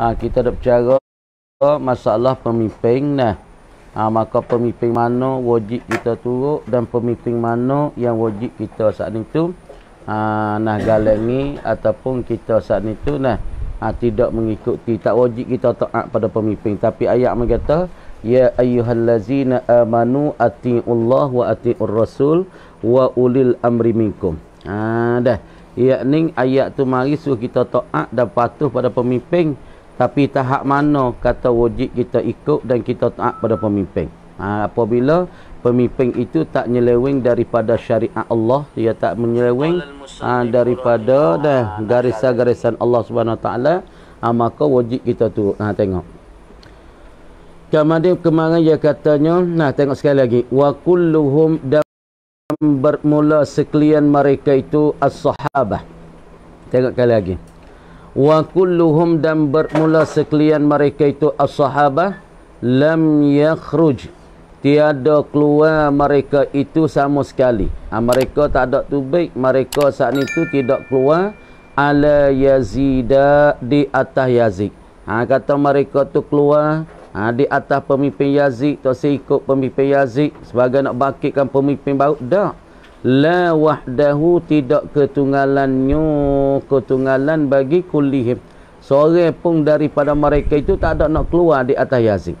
ha, kita ada bercara masalah pemimpin nah ha, maka pemimpin mana wajib kita turut dan pemimpin mana yang wajib kita saat itu ha, nah galak ni ataupun kita saat itu nah ha, tidak mengikuti tak wajib kita taat pada pemimpin tapi ayat mengata ya ayyuhallazina amanu atiullah wa atiur rasul wa ulil amri minkum ha, dah yakni ayat tu mari suruh kita taat dan patuh pada pemimpin tapi tahap mana kata wajib kita ikut dan kita taat pada pemimpin ha, apabila pemimpin itu tak nyeleweng daripada syariat Allah dia tak menyeleweng ha, daripada dah garisan-garisan Allah Subhanahu taala ha, maka wajib kita tu? ha tengok kemudian kemarin dia katanya nah tengok sekali lagi wa kulluhum bermula sekalian mereka itu as-sahabah tengok sekali lagi wa kulluhum dan bermula sekalian mereka itu as-sahabah lam yakhruj tiada keluar mereka itu sama sekali ha, mereka tak ada tubik mereka saat itu tidak keluar ala yazida di atas yazid ha, kata mereka tu keluar ha, di atas pemimpin yazid tak seikut pemimpin yazid sebagai nak bangkitkan pemimpin baru dah La wahdahu tidak ketunggalannya Ketunggalan bagi kulihim Seorang pun daripada mereka itu tak ada nak keluar di atas Yazid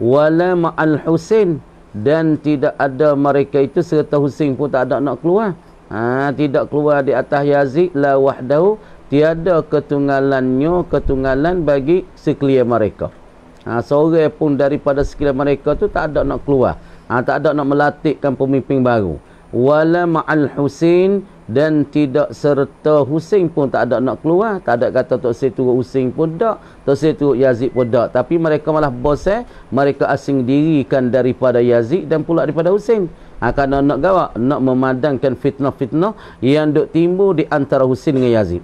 Wala ma'al Husin Dan tidak ada mereka itu serta Husin pun tak ada nak keluar ha, Tidak keluar di atas Yazid La wahdahu tiada ketunggalannya Ketunggalan bagi sekalian mereka ha, Seorang pun daripada sekalian mereka itu tak ada nak keluar ha, Tak ada nak melatihkan pemimpin baru wala ma'al husin dan tidak serta husin pun tak ada nak keluar tak ada kata tok saya turut husin pun tak tok saya turut yazid pun tak tapi mereka malah bosan mereka asing dirikan daripada yazid dan pula daripada husin akan ha, nak gawak nak memadangkan fitnah-fitnah yang duk timbul di antara husin dengan yazid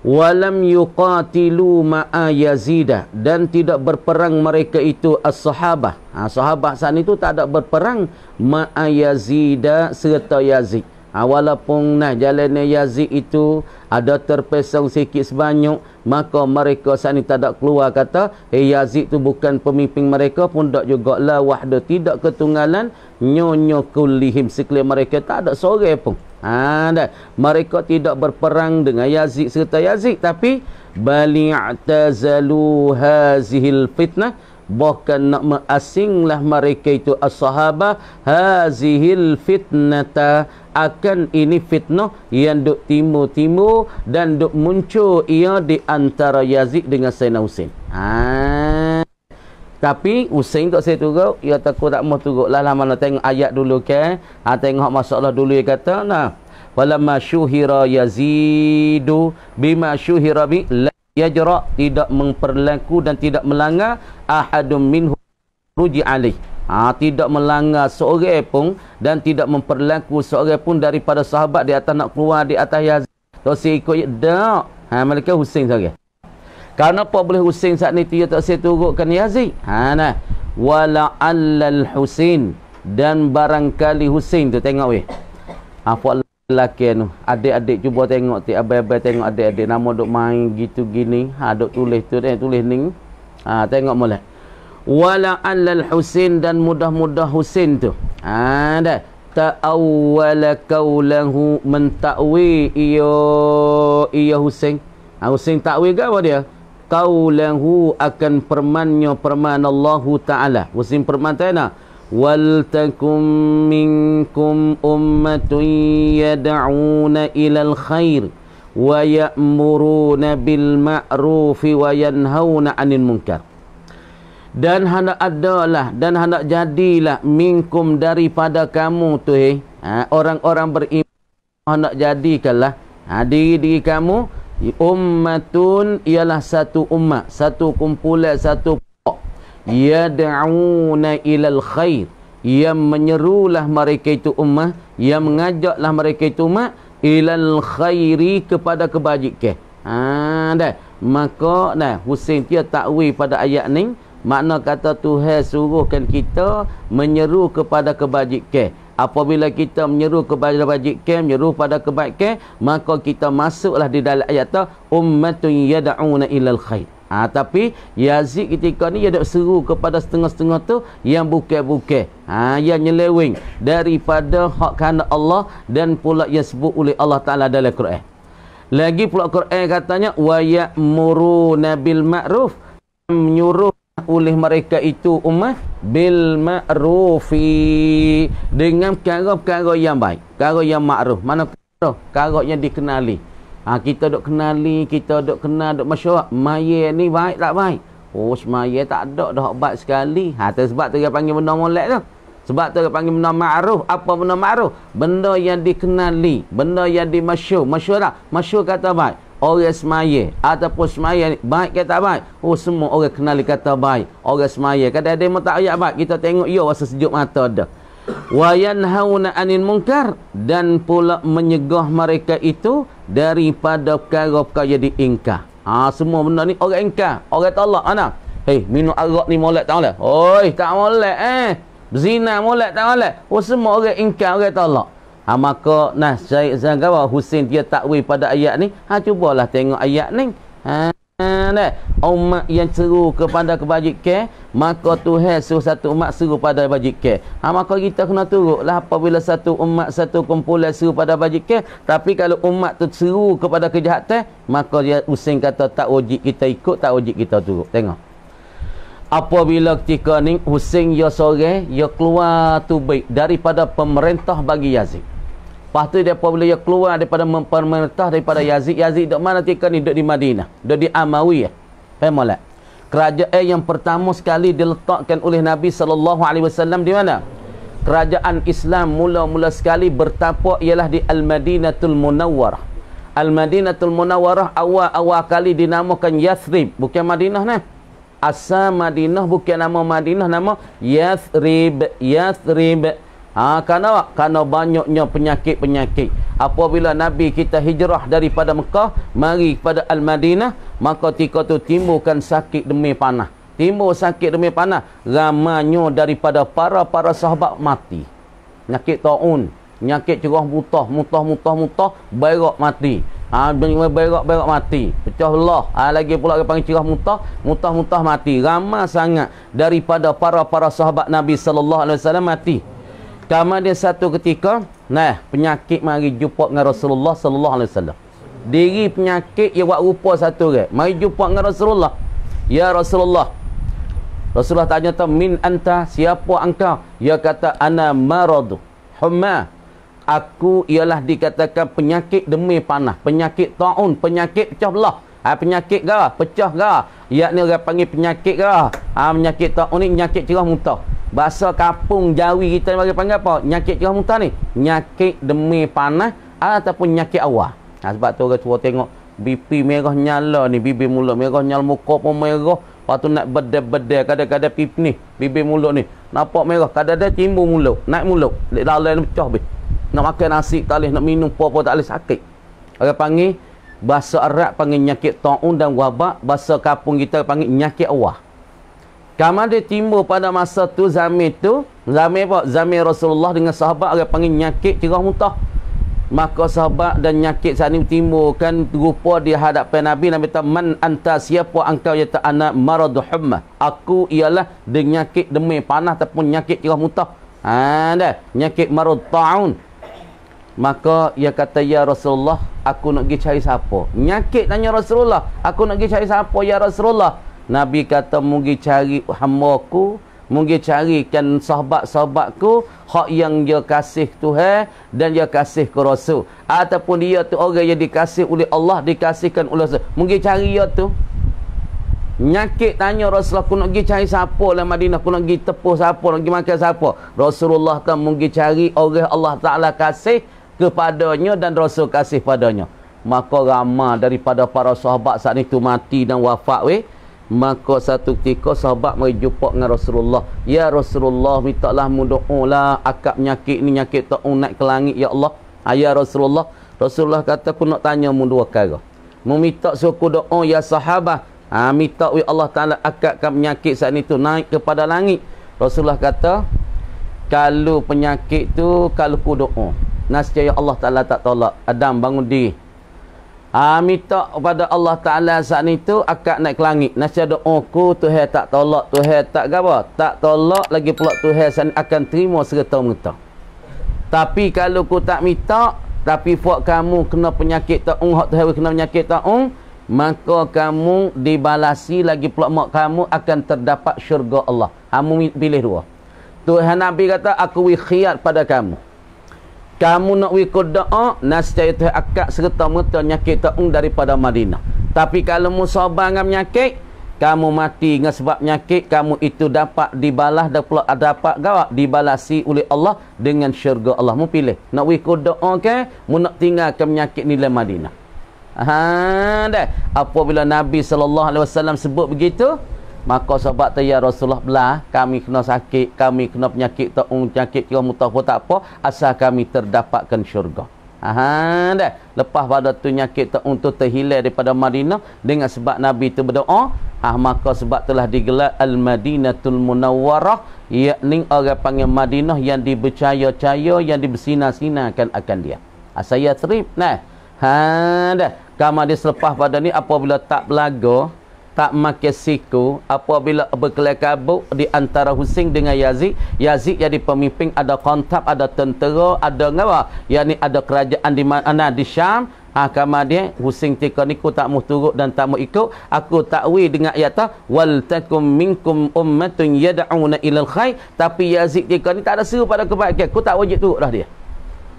walam yuqatilu ma'a yazidah dan tidak berperang mereka itu as-sahabah ha, sahabah saat itu tak ada berperang ma'a yazidah serta yazid ha, walaupun nah jalan yazid itu ada terpesong sikit sebanyak maka mereka saat ini tak ada keluar kata hey, eh, yazid itu bukan pemimpin mereka pun tak juga lah wahda tidak ketunggalan nyonya kulihim sekalian mereka tak ada sore pun Ha, mereka tidak berperang dengan Yazid serta Yazid tapi bali'tazalu hazihil fitnah bahkan nak mengasinglah mereka itu as hazil fitnata akan ini fitnah yang duk timu-timu dan duk muncul ia di antara Yazid dengan Sayyidina Hussein. Ha. Tapi usin tak saya turut, ia takut tak mahu turut. Lala mana tengok ayat dulu ke, ha, tengok masalah dulu dia kata, nah. Walamma syuhira yazidu bima syuhira bi yajra tidak memperlaku dan tidak melanggar ahadum minhu ruji alih. Ha, tidak melanggar seorang pun dan tidak memperlaku seorang pun daripada sahabat di atas nak keluar di atas Yazid. Tak saya ikut dak. Ha mereka Husain saja. Karena apa boleh Husin saat ni dia tak saya turunkan Yazid. Ha nah. Wala alal Husin dan barangkali Husin tu tengok weh. Apa lelaki tu? Adik-adik cuba tengok ti abang-abang tengok adik-adik nama dok main gitu gini. Ha dok tulis tu dah eh, tulis ni. Ha tengok mula. Wala alal Husin dan mudah-mudah Husin tu. Ha dah. Ta'awwala kaulahu mentakwi iyo iyo Husin. Ha, Husin takwi ke apa dia? qawlahu akan permannya perman Allah Ta'ala. Musim perman tanya. Wal takum minkum ummatun yada'una ilal khair. Wa ya'muruna bil ma'rufi wa yanhauna anil munkar. Dan hendak adalah dan hendak jadilah minkum daripada kamu tu. Ha, orang-orang beriman. Hendak jadikanlah. Ha, diri-diri kamu. Diri-diri kamu ummatun ialah satu umat satu kumpulan satu pokok ya da'una ilal khair ia menyerulah mereka itu ummah ia mengajaklah mereka itu umat ilal khairi kepada kebajikan ha dah maka dah Husain dia takwi pada ayat ni makna kata Tuhan suruhkan kita menyeru kepada kebajikan apabila kita menyeru kepada bajikan menyeru pada kebaikan maka kita masuklah di dalam ayat tu ummatun yad'una ilal khair ha, tapi Yazid ketika ni dia dak seru kepada setengah-setengah tu yang bukan-bukan ha, yang nyeleweng daripada hak kehendak Allah dan pula yang sebut oleh Allah Taala dalam Quran lagi pula Quran katanya wa ya'muru nabil ma'ruf menyuruh oleh mereka itu umat bil ma'rufi dengan perkara-perkara yang baik perkara yang makruf mana perkara yang dikenali ha, kita dok kenali kita dok kenal dok masyarakat maya ni baik tak baik oh semaya tak ada dah obat sekali ha tu sebab tu dia panggil benda molek tu sebab tu dia panggil benda ma'ruf apa benda ma'ruf benda yang dikenali benda yang dimasyur masyur tak masyur kata baik orang semaya ataupun semaya baik ke tak baik oh semua orang kenali kata baik orang semaya kadang-kadang tak ayat baik kita tengok ya rasa sejuk mata dah wa yanhauna anil munkar dan pula menyegah mereka itu daripada perkara-perkara di diingkar ha semua benda ni orang ingkar orang tolak ana hei minum arak ni molek tak molek oi tak molek eh zina molek tak molek oh semua orang ingkar orang tolak Ha, maka nah saya Zagawa Hussein dia takwi pada ayat ni. Ha cubalah tengok ayat ni. Ha nah umat yang seru kepada kebajik ke, maka Tuhan suruh satu umat seru pada kebajik ke. Ha maka kita kena turutlah apabila satu umat satu kumpulan seru pada kebajik ke, tapi kalau umat tu seru kepada kejahatan maka dia Hussein kata tak wajib kita ikut tak wajib kita turut. Tengok apabila ketika ni Hussein ya sore ya keluar tu baik daripada pemerintah bagi Yazid lepas tu dia apabila ya keluar daripada pemerintah daripada Yazid Yazid duduk mana ketika ni duduk di Madinah duduk di Amawi ya faham tak kerajaan yang pertama sekali diletakkan oleh Nabi sallallahu alaihi wasallam di mana kerajaan Islam mula-mula sekali bertapak ialah di Al-Madinatul Munawwarah Al-Madinatul Munawwarah awal-awal kali dinamakan Yathrib bukan Madinah nah asal Madinah bukan nama Madinah nama Yathrib Yathrib ha apa? Kan kerana banyaknya penyakit-penyakit apabila nabi kita hijrah daripada Mekah mari kepada Al Madinah maka ketika tu timbulkan sakit demi panah timbul sakit demi panah ramanya daripada para-para sahabat mati penyakit taun penyakit cerah mutah mutah mutah mutah berak mati Ah ha, dengan berak-berak mati. Pecah belah. Ah ha, lagi pula panggil cerah mutah, mutah mutah mati. Ramai sangat daripada para-para sahabat Nabi sallallahu alaihi wasallam mati. Kama dia satu ketika, nah penyakit mari jumpa dengan Rasulullah sallallahu alaihi wasallam. Diri penyakit dia buat rupa satu ke. Mari jumpa dengan Rasulullah. Ya Rasulullah. Rasulullah tanya tahu min anta siapa engkau? Dia kata ana maradu humma aku ialah dikatakan penyakit demi panah, penyakit taun, penyakit pecah belah. Ha, penyakit gara, pecah gara. Yakni orang panggil penyakit gara. Ha, penyakit taun ni penyakit cerah muntah. Bahasa kapung Jawi kita bagi panggil apa? Penyakit cerah muntah ni. Penyakit demi panah ataupun penyakit awal. Ha, sebab tu orang tua tengok bibi merah nyala ni, bibi mulut merah nyala muka pun merah. Lepas tu nak bedel-bedel kadang-kadang pipi ni, bibir mulut ni. Nampak merah, kadang-kadang timbul mulut, naik mulut. Lalu-lalu pecah habis nak makan nasi tak boleh nak minum apa-apa tak boleh sakit orang panggil bahasa Arab panggil nyakit ta'un dan wabak bahasa kapung kita panggil nyakit awah Kamu ada timbul pada masa tu zamir tu zamir apa? zamir Rasulullah dengan sahabat orang panggil nyakit tirah muntah maka sahabat dan nyakit saat ni timbulkan. kan rupa di hadapan Nabi Nabi kata man anta siapa engkau yata anak maradu humma aku ialah dengan nyakit demi panah ataupun nyakit tirah muntah Ha dah nyakit marud taun Maka ia kata ya Rasulullah aku nak pergi cari siapa? Nyakit tanya Rasulullah, aku nak pergi cari siapa ya Rasulullah? Nabi kata mugi cari hamba-ku, mugi kan sahabat-sahabatku hak yang dia kasih Tuhan dan dia kasih ke Rasul ataupun dia tu orang yang dikasih oleh Allah dikasihkan oleh Rasul. Mugi cari dia tu. Nyakit tanya Rasulullah aku nak pergi cari siapa dalam Madinah aku nak pergi tepuh siapa nak pergi makan siapa Rasulullah kan mungkin cari orang Allah Ta'ala kasih kepadanya dan rasa kasih padanya maka ramah daripada para sahabat saat itu mati dan wafat weh maka satu ketika sahabat mari jumpa dengan Rasulullah ya Rasulullah minta lah mudu'ulah akak penyakit ni nyakit tak naik ke langit ya Allah ah, ya Rasulullah Rasulullah kata aku nak tanya mu dua kata meminta suku doa ya sahabat ha, ah, minta Ya Allah ta'ala akak kan penyakit saat itu naik kepada langit Rasulullah kata kalau penyakit tu kalau ku doa nascaya Allah Taala tak tolak. Adam bangun diri. Ah minta kepada Allah Taala saat itu akak naik ke langit. Nascaya doaku oh, Tuhan tak tolak, Tuhan tak gapo. Tak tolak lagi pula Tuhan akan terima serta merta. Tapi kalau ku tak minta, tapi buat kamu kena penyakit tak ung, Tuhan kena penyakit tak ung, maka kamu dibalasi lagi pula mak kamu akan terdapat syurga Allah. Kamu ha, pilih dua. Tuhan Nabi kata aku ikhtiar pada kamu kamu nak wi doa nasai tu akak serta merta nyakit tu daripada Madinah tapi kalau mu sabar dengan nyakit kamu mati dengan sebab nyakit kamu itu dapat dibalas dan pula dapat gawak dibalasi oleh Allah dengan syurga Allah mu pilih nak wi doa ke mu nak tinggalkan penyakit ni dalam Madinah ha dah apabila Nabi SAW sebut begitu Maka sebab tu ya Rasulullah belah Kami kena sakit Kami kena penyakit Tak um, penyakit Kira mutafah tak apa Asal kami terdapatkan syurga Aha, dah. Lepas pada tu nyakit tak untuk um, terhilang daripada Madinah Dengan sebab Nabi tu berdoa ah, Maka sebab telah digelar Al-Madinatul Munawwarah Yakni orang panggil Madinah Yang dibercaya-caya Yang dibersinar-sinarkan akan dia ah, Saya terip nah. Ha, dah. Kamu ada selepas pada ni apabila tak belaga tak makan siku apabila berkelakabuk di antara Husain dengan Yazid Yazid jadi pemimpin ada kontab ada tentera ada ngawa yakni ada kerajaan di mana di Syam ha ah, kama dia Husain tika niku tak mau turut dan tak mau ikut aku takwi dengan ayat ta wal takum minkum ummatun yad'una ilal khair tapi Yazid tika ni tak ada seru pada kebaikan aku tak wajib turut dah dia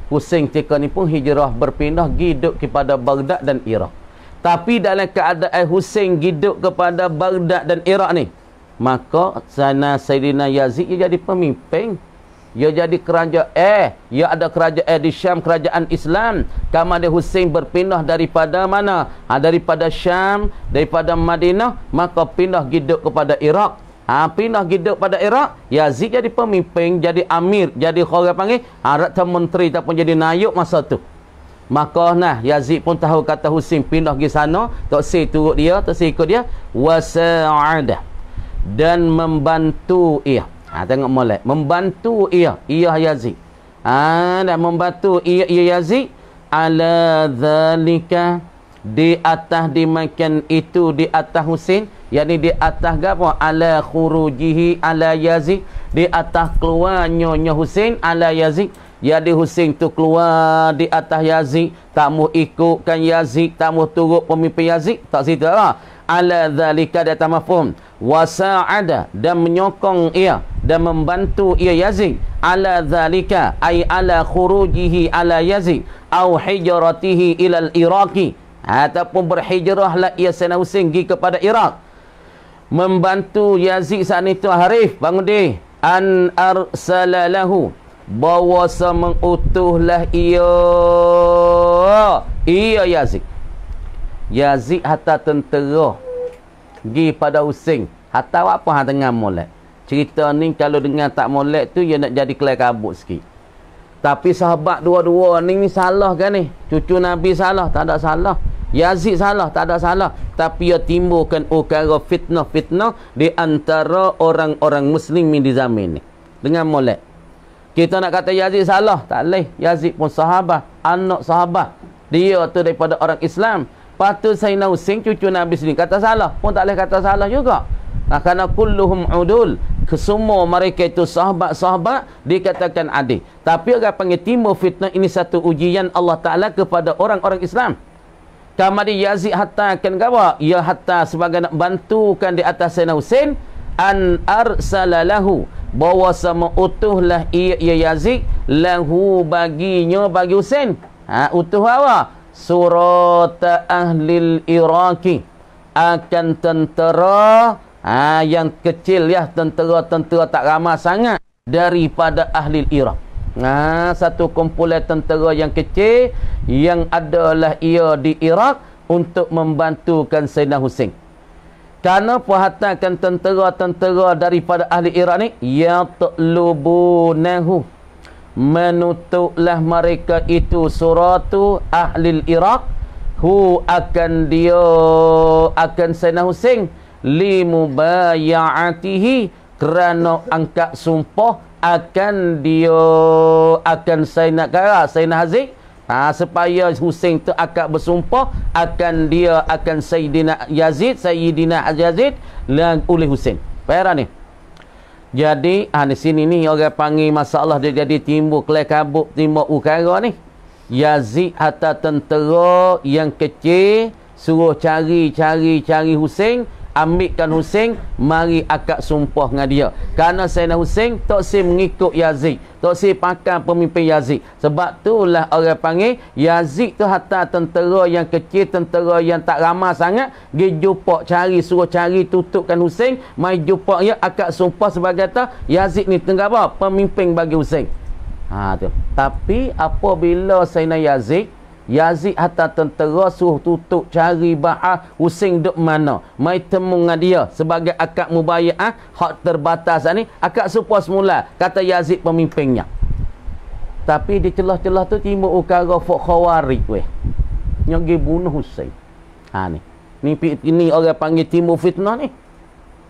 Husain tika ni pun hijrah berpindah hidup kepada Baghdad dan Iraq tapi dalam keadaan Hussein hidup kepada Baghdad dan Iraq ni. Maka sana Sayyidina Yazid dia jadi pemimpin. Dia jadi kerajaan eh. Dia ada kerajaan eh, di Syam, kerajaan Islam. Kamada Hussein berpindah daripada mana? Ha, daripada Syam, daripada Madinah. Maka pindah hidup kepada Iraq. Ha, pindah hidup pada Iraq. Yazid jadi pemimpin, jadi amir, jadi khawatir panggil. Ha, Rata menteri ataupun jadi nayuk masa tu maka nah Yazid pun tahu kata Husin pindah ke sana tak si turut dia tak si ikut dia wasa'ada dan membantu ia ha, tengok molek membantu ia ia Yazid ha, dan membantu ia, ia Yazid ala zalika di atas dimakan itu di atas Husin yakni di atas apa ala khurujihi ala Yazid di atas keluar Husin ala Yazid Yadi Husin tu keluar di atas Yazid. Tak mau ikutkan Yazid. Tak mau turut pemimpin Yazid. Tak cerita lah. Ala dhalika datang mafum. Wasa'ada. Dan menyokong ia. Dan membantu ia Yazid. Ala dhalika. Ay ala khurujihi ala Yazid. Au hijaratihi ilal Iraqi. Ataupun berhijrahlah ia Sena Husin pergi kepada Iraq. Membantu Yazid saat itu. Harif bangun deh. An arsala bahawa mengutuhlah ia ia Yazid Yazid hatta tentera pergi pada using hatta apa hang tengah molek cerita ni kalau dengan tak molek tu ia nak jadi kelai kabut sikit tapi sahabat dua-dua ni ni salah kan ni cucu Nabi salah tak ada salah Yazid salah tak ada salah tapi ia timbulkan ukara fitnah-fitnah di antara orang-orang muslim di zaman ni dengan molek kita nak kata Yazid salah. Tak boleh. Yazid pun sahabat. Anak sahabat. Dia tu daripada orang Islam. Lepas tu Sayyidina Hussein cucu Nabi sendiri. Kata salah. Pun tak boleh kata salah juga. Nah, kerana kulluhum udul. Kesemua mereka itu sahabat-sahabat. Dikatakan adik. Tapi orang panggil timur fitnah. Ini satu ujian Allah Ta'ala kepada orang-orang Islam. Kamu di Yazid hatta akan gawa. Ya hatta sebagai nak bantukan di atas Sayyidina Hussein. An arsalalahu. lahu bahawa sama utuhlah ia, ia ya Yazid lahu baginya bagi Husain. Ha, utuh apa? Surat ahli Iraqi akan tentera ha, yang kecil ya tentera-tentera tak ramah sangat daripada ahli Iraq. Nah ha, satu kumpulan tentera yang kecil yang adalah ia di Iraq untuk membantukan Sayyidina Hussein. Kerana perhatikan tentera-tentera daripada ahli Iran ni ya talubunahu menutuklah mereka itu suratu ahli Iraq hu akan dia akan Sayyidina Hussein limubayaatihi kerana angkat sumpah akan dia akan Sayyidina Kara Sayyidina Haziq Ha, supaya Husain tu akan bersumpah akan dia akan Sayyidina Yazid, Sayyidina Yazid dan oleh Husain. Faham ni? Jadi, ha, di sini ni orang panggil masalah dia jadi timbul kelai kabut, timbul ukara ni. Yazid hatta tentera yang kecil suruh cari cari cari Husain, ambilkan Husain, mari akak sumpah dengan dia. Karena Sayyidina Husain tak sempat mengikut Yazid. Tok si pakar pemimpin Yazid. Sebab tu lah orang panggil Yazid tu hatta tentera yang kecil, tentera yang tak ramah sangat. Dia jumpa cari, suruh cari tutupkan Hussein. Mai jumpa dia akad sumpah sebagai kata Yazid ni tengah apa? Pemimpin bagi Hussein. Ha, tu. Tapi apabila Sayyidina Yazid Yazid hatta tentera suruh tutup cari ba'ah using duk mana. Mai temu dengan dia sebagai akad mubayah. Hak terbatas lah ni. Akad supa semula. Kata Yazid pemimpinnya. Tapi di celah-celah tu timbul ukara fok khawari. Weh. Nyagi bunuh Hussein. Ha ni. Ni, ni orang panggil timbul fitnah ni.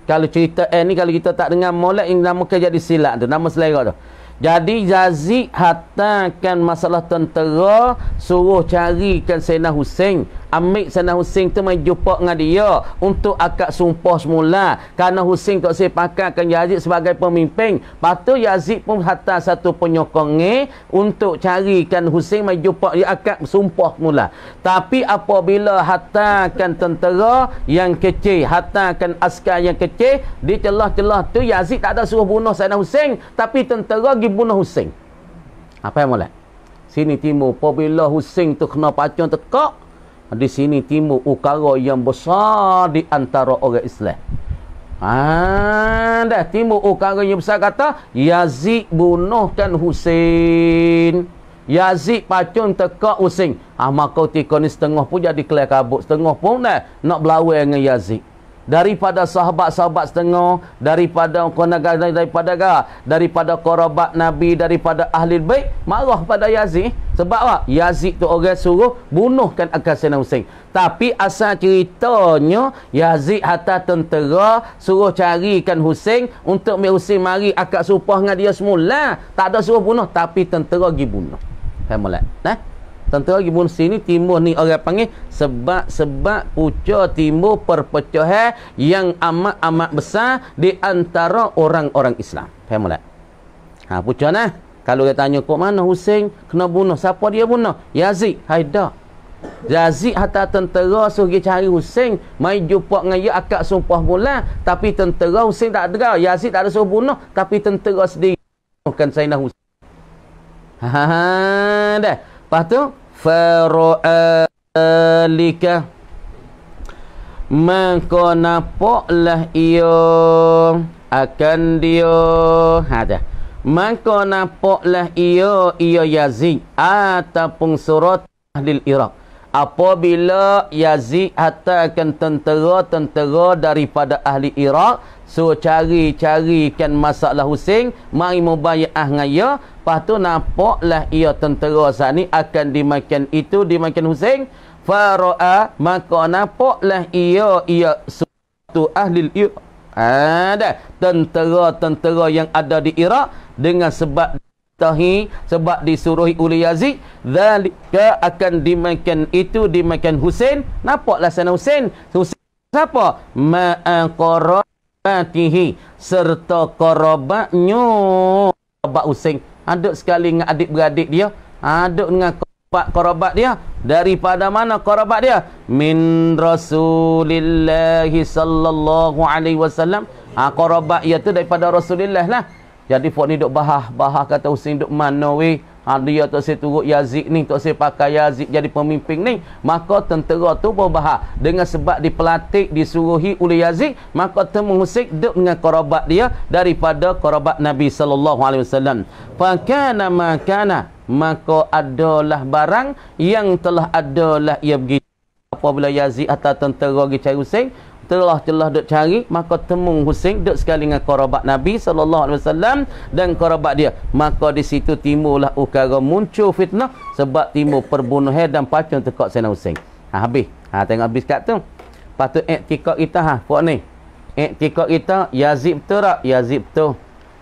Kalau cerita eh ni kalau kita tak dengar molek yang nama kerja di silat tu. Nama selera tu. Jadi Yazid hatakan masalah tentera suruh carikan Sena Hussein. Ambil Sena Hussein tu mai jumpa dengan dia untuk akad sumpah semula. Karena Hussein tak sepakarkan Yazid sebagai pemimpin. Patut Yazid pun hatta satu penyokongnya untuk carikan Hussein mai jumpa di akad sumpah semula. Tapi apabila hatakan tentera yang kecil, hatakan askar yang kecil, di celah-celah tu Yazid tak ada suruh bunuh Sena Hussein. Tapi tentera pergi Ibnu Husain. Apa ha, yang molek? Sini timu apabila Husain tu kena pacun tekak, di sini timu ukara yang besar di antara orang Islam. Ah, dah timu ukara yang besar kata Yazid kan Husain. Yazid pacun tekak Husain. Ah maka tikon setengah pun jadi kelai kabut, setengah pun dah nak berlawan dengan Yazid daripada sahabat-sahabat setengah daripada kenangan daripada daripada qarabat nabi daripada ahli bait marah pada Yazid sebab apa Yazid tu orang suruh bunuhkan Al-Hasan Hussein tapi asal ceritanya Yazid hatta tentera suruh carikan Hussein untuk mi Hussein mari akak supah dengan dia semula tak ada suruh bunuh tapi tentera gi bunuh hai molek nah tentera lagi bun sini timbul ni orang panggil sebab-sebab puca timbul perpecahan eh, yang amat-amat besar di antara orang-orang Islam. Faham tak? Ha puca nah. Kalau dia tanya kok mana Husain kena bunuh, siapa dia bunuh? Yazid, Haida. Yazid hatta tentera suruh pergi cari Husain, mai jumpa dengan dia akad sumpah mula, tapi tentera Husain tak ada. Yazid tak ada suruh bunuh, tapi tentera sendiri bukan saya Husain. Ha, ha ha ha dah. Lepas tu, faraalika maka napaklah ia akan dia ha ta. maka napaklah ia ia Yazid ataupun surat ahli Iraq apabila Yazid hatta akan tentera-tentera daripada ahli Iraq so cari-carikan masalah Husin mari membayar ngaya lepas tu nampaklah ia tentera saat ni akan dimakan itu dimakan Husin fara'a maka nampaklah ia ia suatu ahli Iraq ha, ada tentera-tentera yang ada di Iraq dengan sebab yaftahi sebab disuruhi oleh Yazid zalika akan dimakan itu dimakan Husain nampaklah sana Husain Husain siapa ma'aqaratihi serta qarabanyo Korobak Husain aduk sekali dengan adik beradik dia aduk dengan korobat korobat dia daripada mana korobak dia min rasulillahi sallallahu alaihi wasallam ha, ah, korobat ia tu daripada Rasulullah lah jadi fok ni duk bahah, bahah kata Husin duk mana weh. Ha dia tak saya turut Yazid ni, tak saya pakai Yazid jadi pemimpin ni, maka tentera tu berbahah. Dengan sebab dipelatih, disuruhi oleh Yazid, maka temu Husin duk dengan korobat dia daripada korobat Nabi sallallahu alaihi wasallam. Fa kana ma maka adalah barang yang telah adalah ia pergi apabila Yazid atau tentera pergi cari Husin, telah-telah dek cari maka temung Husain dek sekali dengan korobat Nabi sallallahu alaihi wasallam dan korobat dia maka di situ timbullah ukara muncul fitnah sebab timbul perbunuhan dan pacung tekak Sayyidina Husain ha habis ha tengok habis kat tu patut etika kita ha puak ni etika kita Yazid terak tak Yazid betul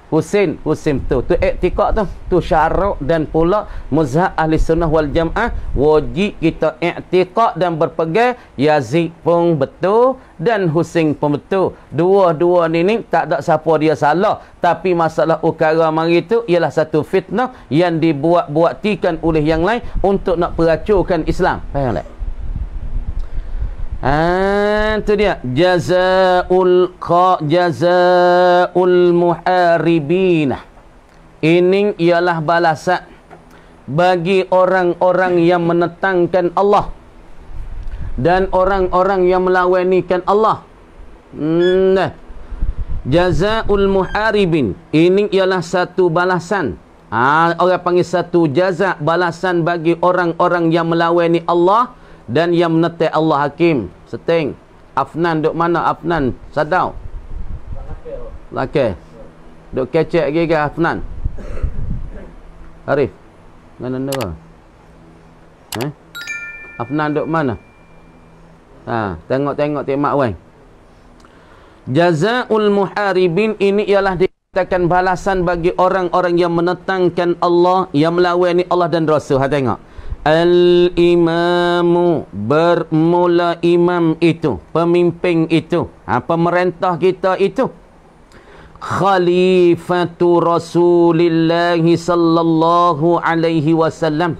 Husin, Husin tu. Tu iktikad tu. Tu syarak dan pula mazhab ahli sunnah wal jamaah wajib kita iktikad dan berpegang Yazid pun betul dan Husin pun betul. Dua-dua ni ni tak ada siapa dia salah. Tapi masalah ukara mari tu ialah satu fitnah yang dibuat-buatikan oleh yang lain untuk nak peracukan Islam. Faham tak? Like? Ah, ha, tu dia. Jazaul qa jazaul muharibina. Ini ialah balasan bagi orang-orang yang menentangkan Allah dan orang-orang yang melawanikan Allah. Hmm, nah, Jazaul muharibin. Ini ialah satu balasan. Ah, orang panggil satu jazak balasan bagi orang-orang yang melawani Allah. Dan yang menetek Allah Hakim Seting Afnan duk mana Afnan Sadau Lakir Duk kecek lagi ke Afnan Arif Mana nak Eh ha? Afnan duk mana Ha Tengok-tengok temak wang Jaza'ul muharibin ini ialah dikatakan balasan bagi orang-orang yang menentangkan Allah Yang melawani Allah dan Rasul Ha tengok Al-imamu bermula imam itu. Pemimpin itu. Ha, pemerintah kita itu. Khalifatu Rasulullah sallallahu alaihi wasallam.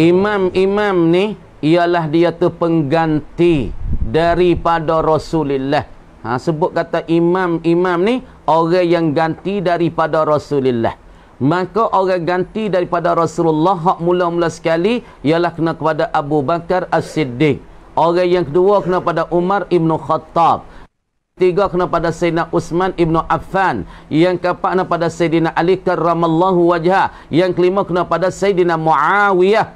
Imam-imam ni ialah dia tu pengganti daripada Rasulullah. Ha, sebut kata imam-imam ni orang yang ganti daripada Rasulullah. Maka orang ganti daripada Rasulullah hak mula-mula sekali ialah kena kepada Abu Bakar As-Siddiq. Orang yang kedua kena pada Umar Ibn Khattab. Tiga kena pada Sayyidina Usman Ibn Affan. Yang keempat kena pada Sayyidina Ali Karramallahu Wajha. Yang kelima kena pada Sayyidina Muawiyah.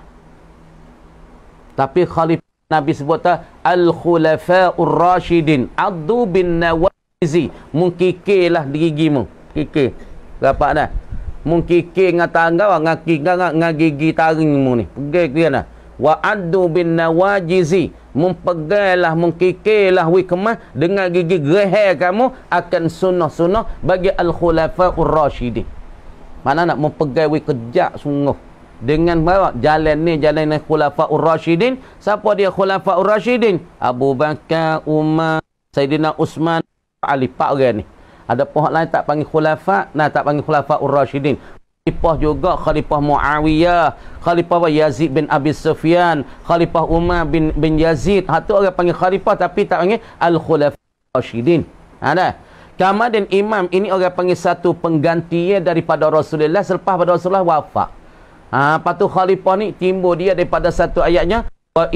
Tapi Khalifah Nabi sebut tak Al-Khulafa'ur Rashidin Addu bin Nawazi Mungkikilah digigimu Kikil Dapat dah mengkikir dengan tangga mengkikir dengan gigi taringmu ni pergi ke dia wa'addu bin nawajizi mempegailah mengkikirlah wikmah dengan gigi gerahir kamu akan sunnah-sunnah bagi al-khulafah ur-rashidi mana nak mempegai wikjak sungguh dengan bawa jalan ni jalan ni khulafah ur-rashidin siapa dia khulafah ur-rashidin Abu Bakar Umar Sayyidina Usman Ali Pak Rani ni ada pihak lain tak panggil khulafat nah tak panggil khulafat ur-rasyidin khalifah juga khalifah Muawiyah khalifah Yazid bin Abi Sufyan khalifah Umar bin bin Yazid hatu orang panggil khalifah tapi tak panggil al-khulafah ar-rasyidin ada ha, dan imam ini orang panggil satu penggantinya daripada Rasulullah selepas pada Rasulullah wafat ha tu khalifah ni timbul dia daripada satu ayatnya wa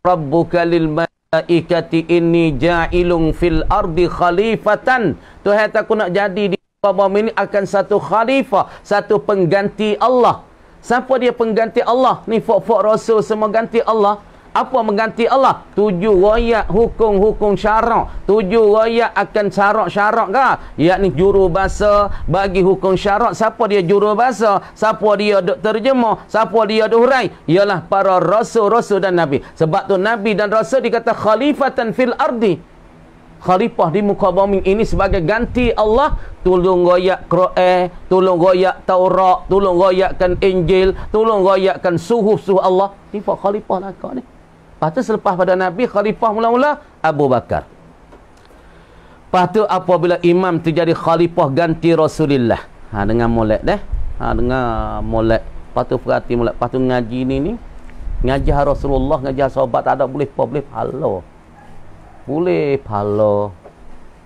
rabbuka lil malaikati inni ja'ilun fil ardi khalifatan Tuhan takut nak jadi di bawah ini akan satu khalifah, satu pengganti Allah. Siapa dia pengganti Allah? Ni fok-fok rasul semua ganti Allah. Apa mengganti Allah? Tujuh royak hukum-hukum syarak. Tujuh royak akan syarak-syarak kah? Ia juru jurubasa bagi hukum syarak. Siapa dia jurubasa? Siapa dia terjemah? Siapa dia durai? Ialah para rasul-rasul dan Nabi. Sebab tu Nabi dan rasul dikata khalifatan fil ardi khalifah di muka bumi ini sebagai ganti Allah tolong goyak Quran tolong goyak Taurat tolong goyakkan Injil tolong goyakkan suhu-suhu Allah ni pak khalifah lah kau ni patut selepas pada Nabi khalifah mula-mula Abu Bakar patut apabila imam tu jadi khalifah ganti Rasulullah ha, dengan molek deh ha, dengan molek patut perhati molek patut ngaji ni ni ngaji Rasulullah ngaji sahabat tak ada boleh apa boleh halau boleh pala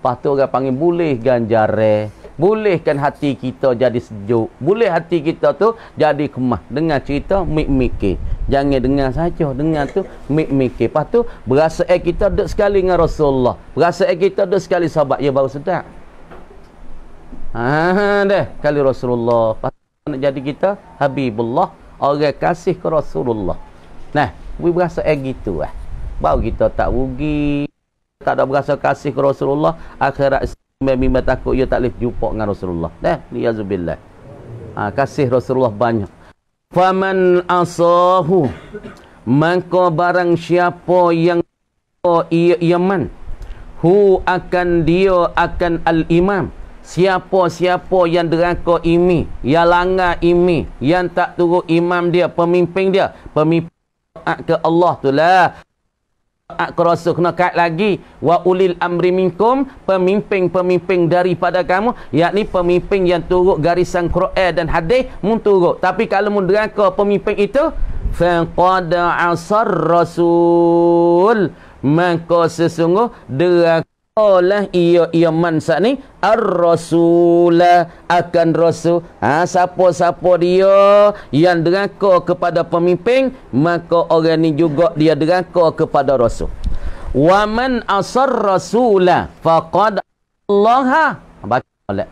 lepas tu orang panggil boleh ganjare bolehkan hati kita jadi sejuk boleh hati kita tu jadi kemah dengan cerita mik-mikir jangan dengar saja dengan tu mik-mikir lepas tu berasa eh kita dek sekali dengan Rasulullah berasa eh kita dek sekali sahabat ya baru sedap Ah deh kali Rasulullah pasal nak jadi kita Habibullah orang kasih ke Rasulullah. Nah, we berasa eh gitu eh. Baru kita tak rugi tak ada berasa kasih ke Rasulullah akhirat memang takut ia tak boleh jumpa dengan Rasulullah eh niazubillah ha, kasih Rasulullah banyak faman asahu maka barang siapa yang ia iman hu akan dia akan al-imam siapa-siapa yang deraka imi yang langa imi yang tak turut imam dia pemimpin dia pemimpin ke Allah tu lah aku rasa kena kait lagi wa ulil amri minkum pemimpin-pemimpin daripada kamu yakni pemimpin yang turut garisan Quran dan hadis mun turut tapi kalau mun deraka pemimpin itu faqad asar rasul maka sesungguh deraka Allah ia ia mansa sak ni ar rasulah akan rasul ha siapa siapa dia yang deraka kepada pemimpin maka orang ni juga dia deraka kepada rasul wa man asar rasulah faqad allaha baca boleh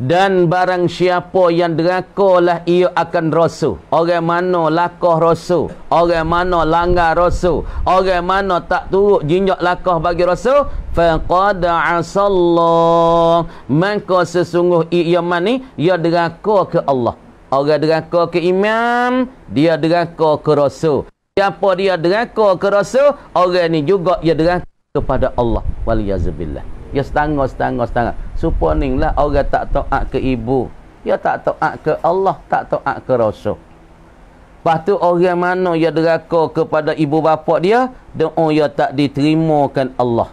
dan barang siapa yang derakalah ia akan rosu. orang mana lakah rosu? orang mana langgar rosu? orang mana tak turut jinjak lakah bagi rosu? faqad asallah maka sesungguh ia mani ia deraka ke Allah orang deraka ke imam dia deraka ke rosu. siapa dia deraka ke rosu? orang ni juga dia deraka kepada Allah waliyazubillah Ya setangah setangah setangah Supaya orang tak taat ke ibu Ya tak taat ke Allah Tak taat ke Rasul Lepas tu orang mana ya deraka kepada ibu bapa dia Doa ya tak diterimakan Allah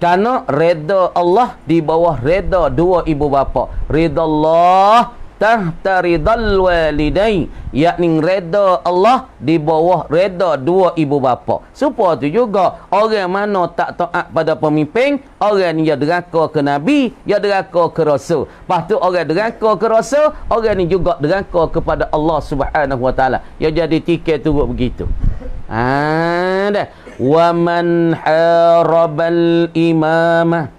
Karena reda Allah di bawah reda dua ibu bapa Reda Allah tahtaridal walidain yakni reda Allah di bawah reda dua ibu bapa supaya tu juga orang mana tak taat pada pemimpin orang ni dia deraka ke nabi dia deraka ke rasul lepas tu orang deraka ke rasul orang ni juga deraka kepada Allah Subhanahu wa taala dia ya, jadi tiket turut begitu ha dah wa man harabal imamah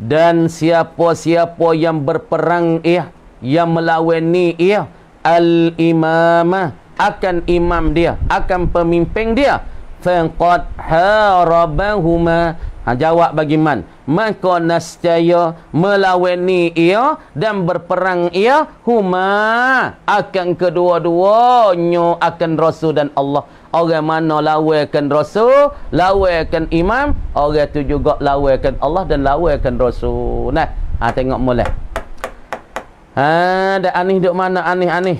dan siapa-siapa yang berperang ya eh, yang melawan ni ia al-imamah akan imam dia akan pemimpin dia faqad harabahuma ha jawab bagi man maka melawan ni ia dan berperang ia huma akan kedua-duanya akan rasul dan Allah orang mana lawakan rasul lawakan imam orang tu juga lawakan Allah dan lawakan rasul nah ha tengok mulai Ha, ada anih dok mana anih anih.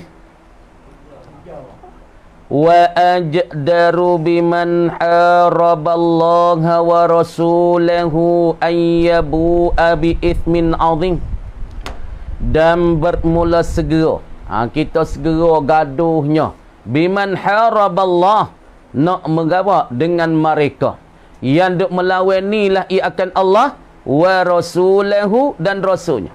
Wa ajdaru biman haraballaha wa rasulahu ayyabu abi ithmin azim. Dan bermula segera. Ha, kita segera gaduhnya. Biman haraballah nak menggawak dengan mereka. Yang duk melawan ni lah ia akan Allah wa rasulahu dan rasulnya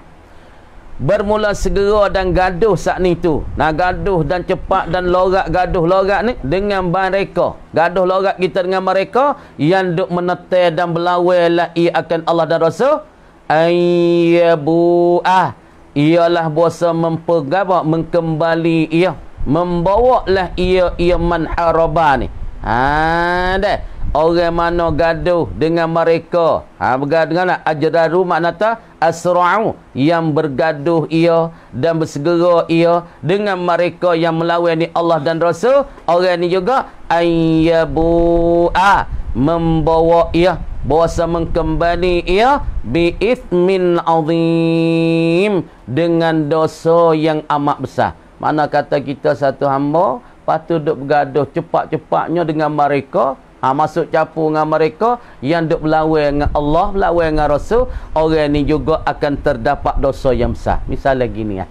bermula segera dan gaduh saat ni tu nah gaduh dan cepat dan lorak gaduh lorak ni dengan mereka gaduh lorak kita dengan mereka yang duk menetir dan berlawai lai akan Allah dan Rasul ayyabu'ah ialah berasa mempergabak mengkembali ia membawa lah ia ia manharabah ni haa ah, dah orang mana gaduh dengan mereka ha bergaduh dengan ajraru makna ta asra'u yang bergaduh ia dan bersegera ia dengan mereka yang melawan Allah dan rasul orang ni juga ayyabu a ah, membawa ia bahasa mengkembali ia biithmin azim dengan dosa yang amat besar mana kata kita satu hamba patut duk bergaduh cepat-cepatnya dengan mereka Ha, masuk capu dengan mereka yang duk berlawan dengan Allah, berlawan dengan Rasul, orang ni juga akan terdapat dosa yang besar. Misalnya gini ya.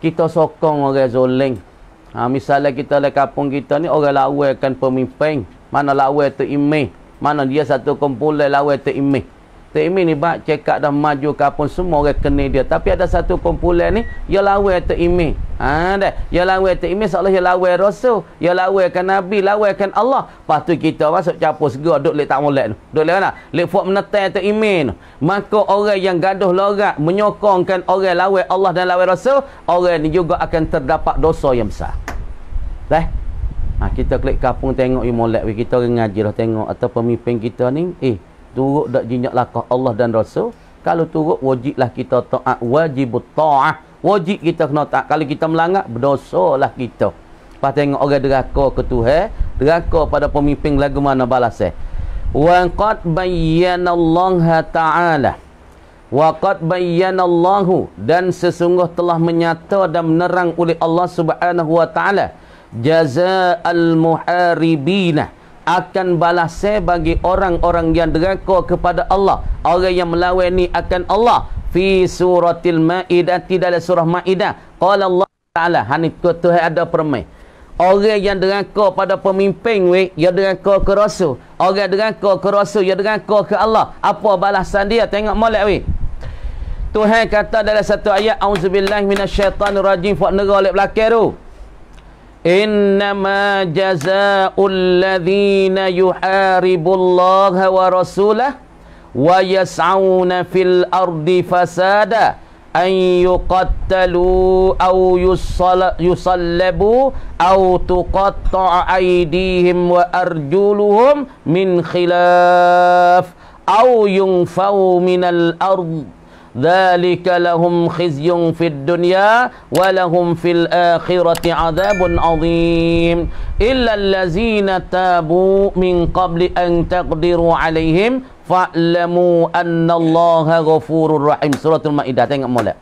Kita sokong orang zoleng. Ha, misalnya kita dalam kampung kita ni orang lawakan pemimpin. Mana lawa tu imeh. Mana dia satu kumpulan lawa tu imeh. Tok Imin ni bak cekak dah maju ke apa semua orang kenal dia. Tapi ada satu kumpulan ni dia lawan Tok Imin. Ha dah. Dia lawan Tok Imin seolah dia lawan Rasul, dia lawan Nabi, lawan Allah. Pastu kita masuk capur segar duk lek tak molek tu. Duk lek mana? Lek fuak menentang Tok Imin. Maka orang yang gaduh lorak menyokongkan orang lawan Allah dan lawan Rasul, orang ni juga akan terdapat dosa yang besar. Dah. Ha, kita klik kapung tengok you molek kita ngaji lah tengok atau pemimpin kita ni eh turut dak jinjak lakah Allah dan Rasul kalau turut wajiblah kita taat wajib taat wajib kita kena taat kalau kita melanggar berdosalah kita pas tengok orang deraka ke Tuhan deraka pada pemimpin lagu mana balasnya wa qad bayyanallahu ta'ala wa qad bayyanallahu dan sesungguh telah menyata dan menerang oleh Allah subhanahu wa ta'ala jaza al muharibina akan balas saya bagi orang-orang yang deraka kepada Allah orang yang melawan ni akan Allah fi suratil maidah tidak surah maidah qala Allah taala hani tuhan ada permai orang yang dengan kau pada pemimpin we dia ya deraka ke rasul orang dengan kau ke rasul ya dengan kau ke Allah apa balasan dia tengok molek we Tuhan kata dalam satu ayat auzubillahi minasyaitanirrajim fa nera oleh belakang tu إنما جزاء الذين يحارب الله ورسوله ويسعون في الأرض فسادا أن يقتلوا أو يصلبوا أو تقطع أيديهم وأرجلهم من خلاف أو ينفوا من الأرض Dhalika lahum khizyun fid dunya Walahum fil akhirati azabun azim Illa allazina tabu min qabli an taqdiru alaihim Fa'lamu anna allaha ghafurur rahim Suratul Ma'idah Tengok mula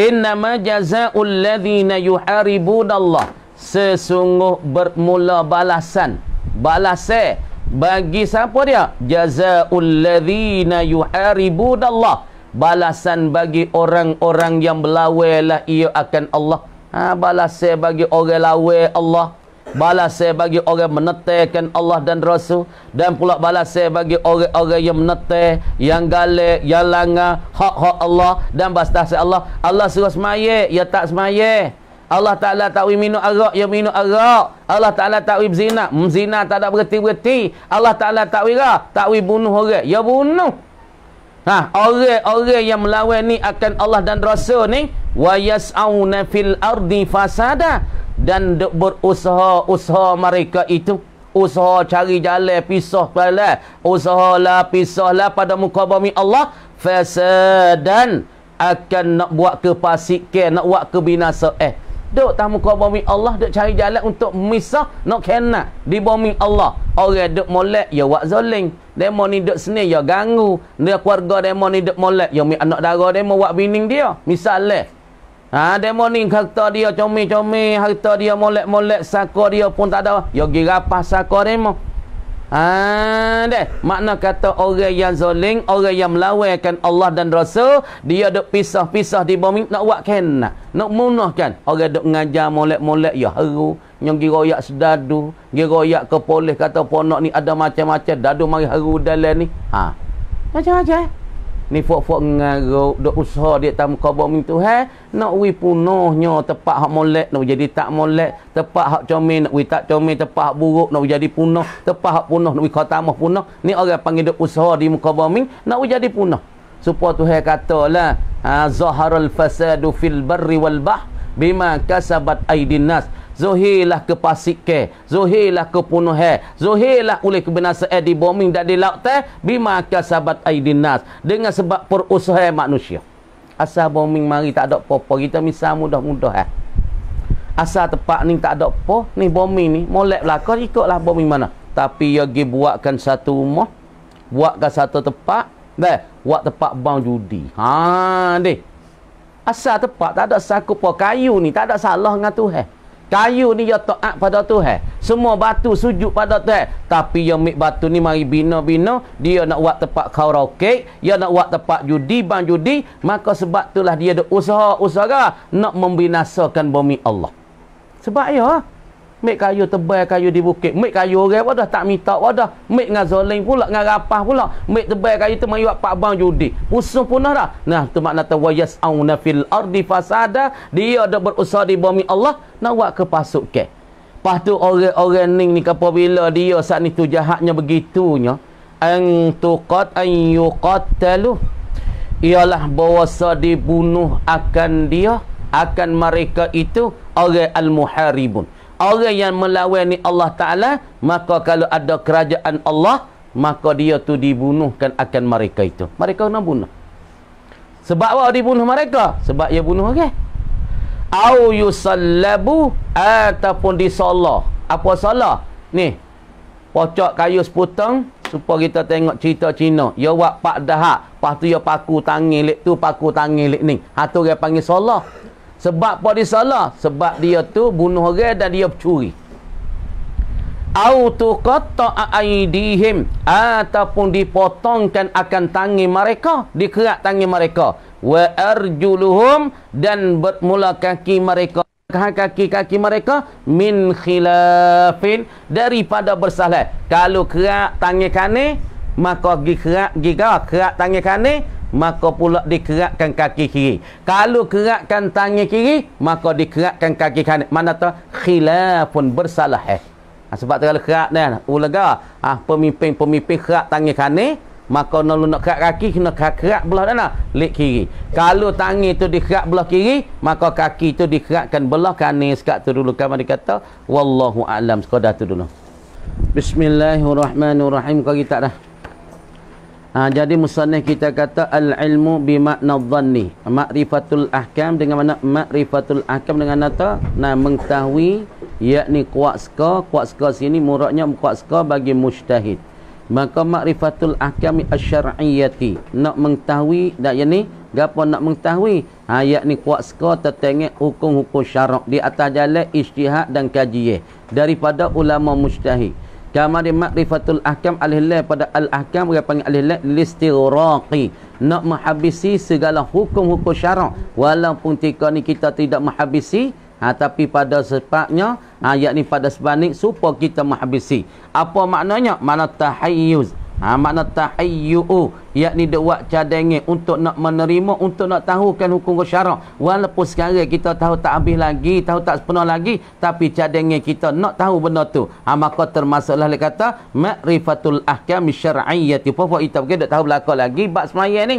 Innama jaza'ul ladhina yuharibun Allah Sesungguh bermula balasan Balasan bagi siapa dia? Jaza'ul ladhina yuharibun Allah balasan bagi orang-orang yang lah ia akan Allah. Ha, balasan bagi orang lawe Allah. Balasan bagi orang menetekan Allah dan Rasul. Dan pula balasan bagi orang-orang yang menetek, yang galak, yang langa, hak-hak Allah dan bastasi Allah. Allah suruh semaya, ya tak semaya. Allah Ta'ala ta'wi minum arak, ya minum arak. Allah Ta'ala ta'wi berzina, berzina hmm, tak ada berhenti-berhenti. Allah Ta'ala ta'wi lah, ta'wi bunuh orang, ya bunuh. Ha, orang-orang yang melawan ni akan Allah dan rasul ni wayas'auna fil ardi fasada dan berusaha-usaha mereka itu usaha cari jalan pisah pula usaha lah pisah lah pada muka bumi Allah fasadan akan nak buat kepasikan nak buat kebinasaan eh duk tamu kau bumi Allah duk cari jalan untuk misah nak kena di bumi Allah orang duk molek ya wak zoling demo ni duk sini ya ganggu dia keluarga demo ni duk molek ya mi anak dara demo wak bining dia misalnya Ha, demo ni harta dia comi comi harta dia molek-molek, sako dia pun tak ada. Ya, girapah sako demo. Ah, deh. Makna kata orang yang zoling, orang yang melawakan Allah dan Rasul, dia dok pisah-pisah di bumi nak buat kena. Nak munahkan. Orang dok ngajar molek-molek, ya haru. Yang giroyak sedadu. Giroyak ke polis kata ponok ni ada macam-macam. Dadu mari haru dalam ni. Ha. Macam-macam. Eh? ni fok fok ngaruk dok usaha dia tak mengkabar min Tuhan nak wi punuhnya tempat hak molek nak jadi tak molek tempat hak comel nak wi tak comel tempat hak buruk nak jadi punuh tempat hak punuh nak wi khatamah punuh ni orang panggil dok usaha di mengkabar min nak wi jadi punuh supaya Tuhan katalah ha, zaharul fasadu fil barri wal bah bima kasabat aidin nas Zohirlah ke pasik ke. Zuhirlah ke punuh he. Zuhirlah oleh kebenasa eh di bombing dan di laut teh. Bima kasabat aidinas. Dengan sebab perusaha manusia. Asal bombing mari tak ada apa-apa. Kita misal mudah-mudah eh. Asal tempat ni tak ada apa. Ni bombing ni. Molek belakang ikutlah bombing mana. Tapi ia pergi buatkan satu rumah. Buatkan satu tempat. Dah. Buat tempat bang judi. Haa. Deh. Asal tempat tak ada sakupa kayu ni. Tak ada salah dengan tu eh. Kayu ni ya taat pada Tuhan. Semua batu sujud pada tu Tuhan. Tapi yang mik batu ni mari bina-bina, dia nak buat tempat karaoke, dia nak buat tempat judi ban judi, maka sebab itulah dia ada usaha-usaha nak membinasakan bumi Allah. Sebab ya, Mek kayu tebal kayu di bukit. Mek kayu orang wadah tak minta wadah. Mek dengan zoling pula dengan rapah pula. Mek tebal kayu tu mayuak pak bang judi. Pusung pun dah. Nah tu makna ta wayas'auna fil ardi fasada. Dia ada berusaha di bumi Allah nak buat kepasukan. Lepas tu orang-orang ni kapa bila dia saat ni tu jahatnya begitunya. Ang tuqat an yuqattalu. Ialah bahasa dibunuh akan dia. Akan mereka itu orang al-muharibun orang yang melawan ni Allah Ta'ala maka kalau ada kerajaan Allah maka dia tu dibunuhkan akan mereka itu mereka nak bunuh sebab apa dibunuh mereka? sebab dia bunuh okay? au yusallabu ataupun disolah apa salah? ni pocok kayu seputang supaya kita tengok cerita Cina dia buat pak dahak lepas tu dia paku tangilik tu paku tangilik ni hatu dia panggil solah sebab apa dia salah? Sebab dia tu bunuh orang dan dia curi. Au tuqatta aydihim ataupun dipotongkan akan tangan mereka, dikerat tangan mereka. Wa arjuluhum dan bermula kaki mereka kaki-kaki mereka min khilafin daripada bersalah kalau kerak tangan kanan maka gigi kerak gigi kerak tangan kanan maka pula dikerakkan kaki kiri kalau kerakkan tangan kiri maka dikerakkan kaki kanan mana tu khilafun bersalah eh ha, sebab kalau kerak dan ha, ulaga ah ha, pemimpin-pemimpin kerak tangan kanan maka kalau nak kerak kaki kena kerak belah dan lek kiri kalau tangan tu dikerak belah kiri maka kaki tu dikerakkan belah kanan sekat tu dulu kan mari kata wallahu alam sekadar tu dulu bismillahirrahmanirrahim kau kita dah Ha, jadi musannih kita kata al-ilmu bimakna dhanni. Makrifatul ahkam dengan mana? Makrifatul ahkam dengan nata. Nah, mengetahui yakni kuat seka. Kuat seka sini muraknya kuat seka bagi mujtahid. Maka makrifatul ahkam asyariyati. Nak mengetahui dak yakni gapo nak mengetahui? Ha yakni kuat seka tertengok hukum-hukum syarak di atas jalan ijtihad dan kajian daripada ulama mujtahid kama di makrifatul ahkam alihlah pada al-ahkam dia panggil alihlah listiraqi nak menghabisi segala hukum-hukum syarak walaupun tika ni kita tidak menghabisi ha, tapi pada sebabnya ha, ni pada sebab supaya kita menghabisi apa maknanya mana tahayyuz Ha, makna tahayyu'u yakni dia buat cadangan untuk nak menerima untuk nak tahukan hukum syarak walaupun sekarang kita tahu tak habis lagi tahu tak sepenuh lagi tapi cadangan kita nak tahu benda tu ha, maka termasuklah dia kata ma'rifatul ahkam syar'iyyati apa kita pergi tak tahu belaka lagi bab semayan ni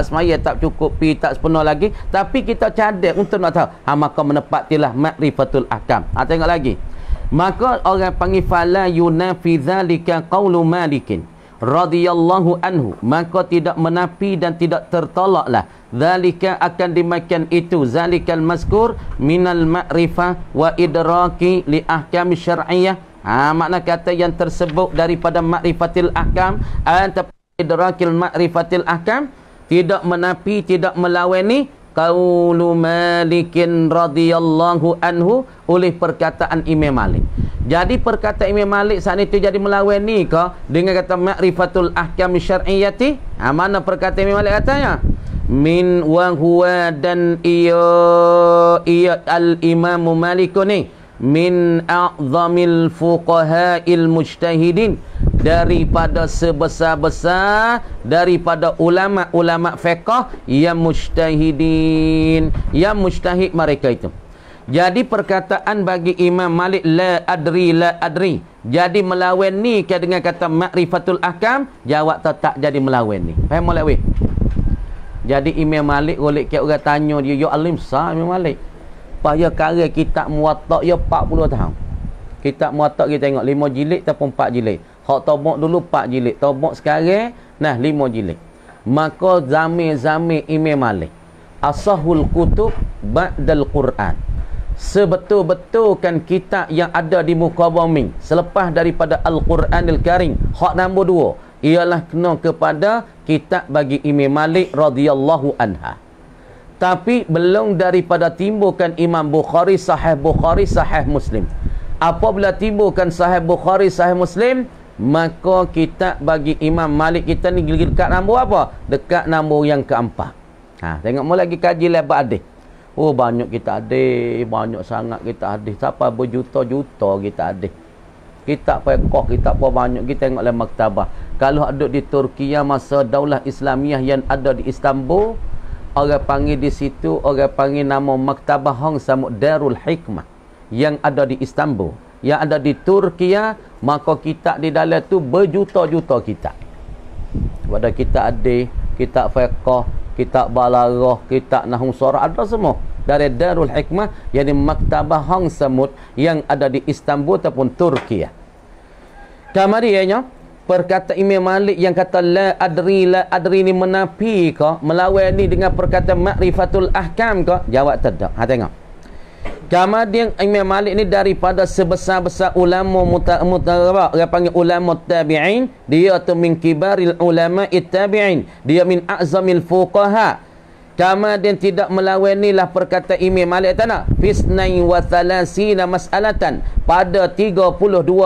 semayan tak cukup pi tak sepenuh lagi tapi kita cadang untuk nak tahu ha, maka menepatilah ma'rifatul ahkam ha, tengok lagi maka orang panggil fala yunafi zalika qawlu malikin radhiyallahu anhu maka tidak menapi dan tidak tertolaklah zalika akan dimakan itu zalikal mazkur minal ma'rifah wa idraki li ahkam syar'iyyah ha makna kata yang tersebut daripada ma'rifatil ahkam atau idrakil ma'rifatil ahkam tidak menapi tidak melawan melawani qaulu malikin radhiyallahu anhu oleh perkataan imam malik jadi perkataan Imam Malik saat itu jadi melawan ni ke dengan kata ma'rifatul ahkam syar'iyyati? Ha, mana perkataan Imam Malik katanya? Min wa huwa dan iya iya al-Imam Malik ni min a'zamil fuqaha'il mujtahidin daripada sebesar-besar daripada ulama-ulama fiqh yang mujtahidin yang mujtahid mereka itu jadi perkataan bagi Imam Malik la adri la adri. Jadi melawan ni ke dengan kata makrifatul ahkam, jawab tak, tak jadi melawan ni. Faham molek weh? Jadi Imam Malik golek ke orang tanya dia, "Ya alim sah Imam Malik." Paya karya kitab Muwatta' ya 40 tahun. Kitab Muwatta' kita tengok 5 jilid ataupun 4 jilid. Hak tobok dulu 4 jilid, tobok sekarang nah 5 jilid. Maka zamir-zamir Imam Malik. Asahul kutub ba'dal Qur'an sebetul-betulkan kitab yang ada di muka bumi selepas daripada al-Quranil Karim hak nombor dua ialah kena kepada kitab bagi Imam Malik radhiyallahu anha tapi belum daripada timbukan Imam Bukhari sahih Bukhari sahih Muslim apabila timbukan sahih Bukhari sahih Muslim maka kitab bagi Imam Malik kita ni dekat nombor apa dekat nombor yang keempat ha tengok mula lagi kaji lebat adik Oh banyak kita ada, banyak sangat kita ada. Sampai berjuta-juta kita ada. Kita pekoh, kita apa banyak kita tengok dalam maktabah. Kalau ada di Turki masa daulah Islamiah yang ada di Istanbul, orang panggil di situ, orang panggil nama maktabah Hong Samud Darul Hikmah yang ada di Istanbul. Yang ada di Turki ya, maka kita di dalam tu berjuta-juta kita. Pada kita ada, kita pekoh, kitab balaghah kitab nahwu surah ada semua dari darul hikmah yakni maktabah hang semut yang ada di Istanbul ataupun Turki kamari ya, perkata Imam Malik yang kata la adri la adri ni menafi ke melawan ni dengan perkataan makrifatul ahkam ke jawab tak ha tengok Kama dia Imam Malik ni daripada sebesar-besar ulama mutarabak. Dia panggil ulama tabi'in. Dia tu min kibaril ulama tabi'in. Dia min a'zamil fuqaha. Kama dia tidak melawanilah perkata Imam Malik tanah. Fisnain wa thalasina mas'alatan. Pada 32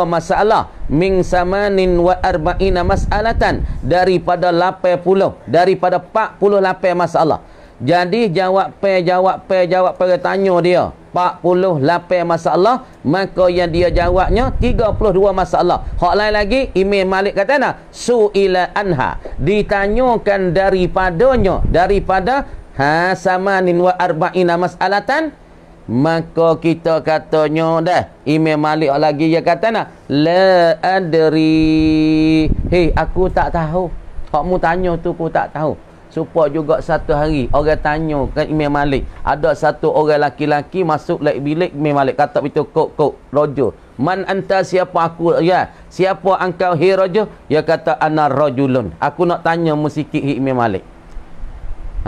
masalah. Min samanin wa arba'ina mas'alatan. Daripada 80. Daripada 48 masalah. Jadi jawab pe jawab pe jawab pe tanya dia 48 masalah maka yang dia jawabnya 32 masalah. Hak lain lagi Imam Malik kata nah suila anha ditanyakan daripadanya daripada ha samanin wa arba'ina masalatan maka kita katanya dah Imam Malik lagi dia kata nah la adri hey aku tak tahu hak mu tanya tu aku tak tahu supaya juga satu hari orang tanya ke Imam Malik ada satu orang laki-laki masuk lek bilik Imam Malik kata itu kok kok rojo man anta siapa aku ya siapa engkau hi rojo ya kata ana rajulun aku nak tanya musikik hi Imam Malik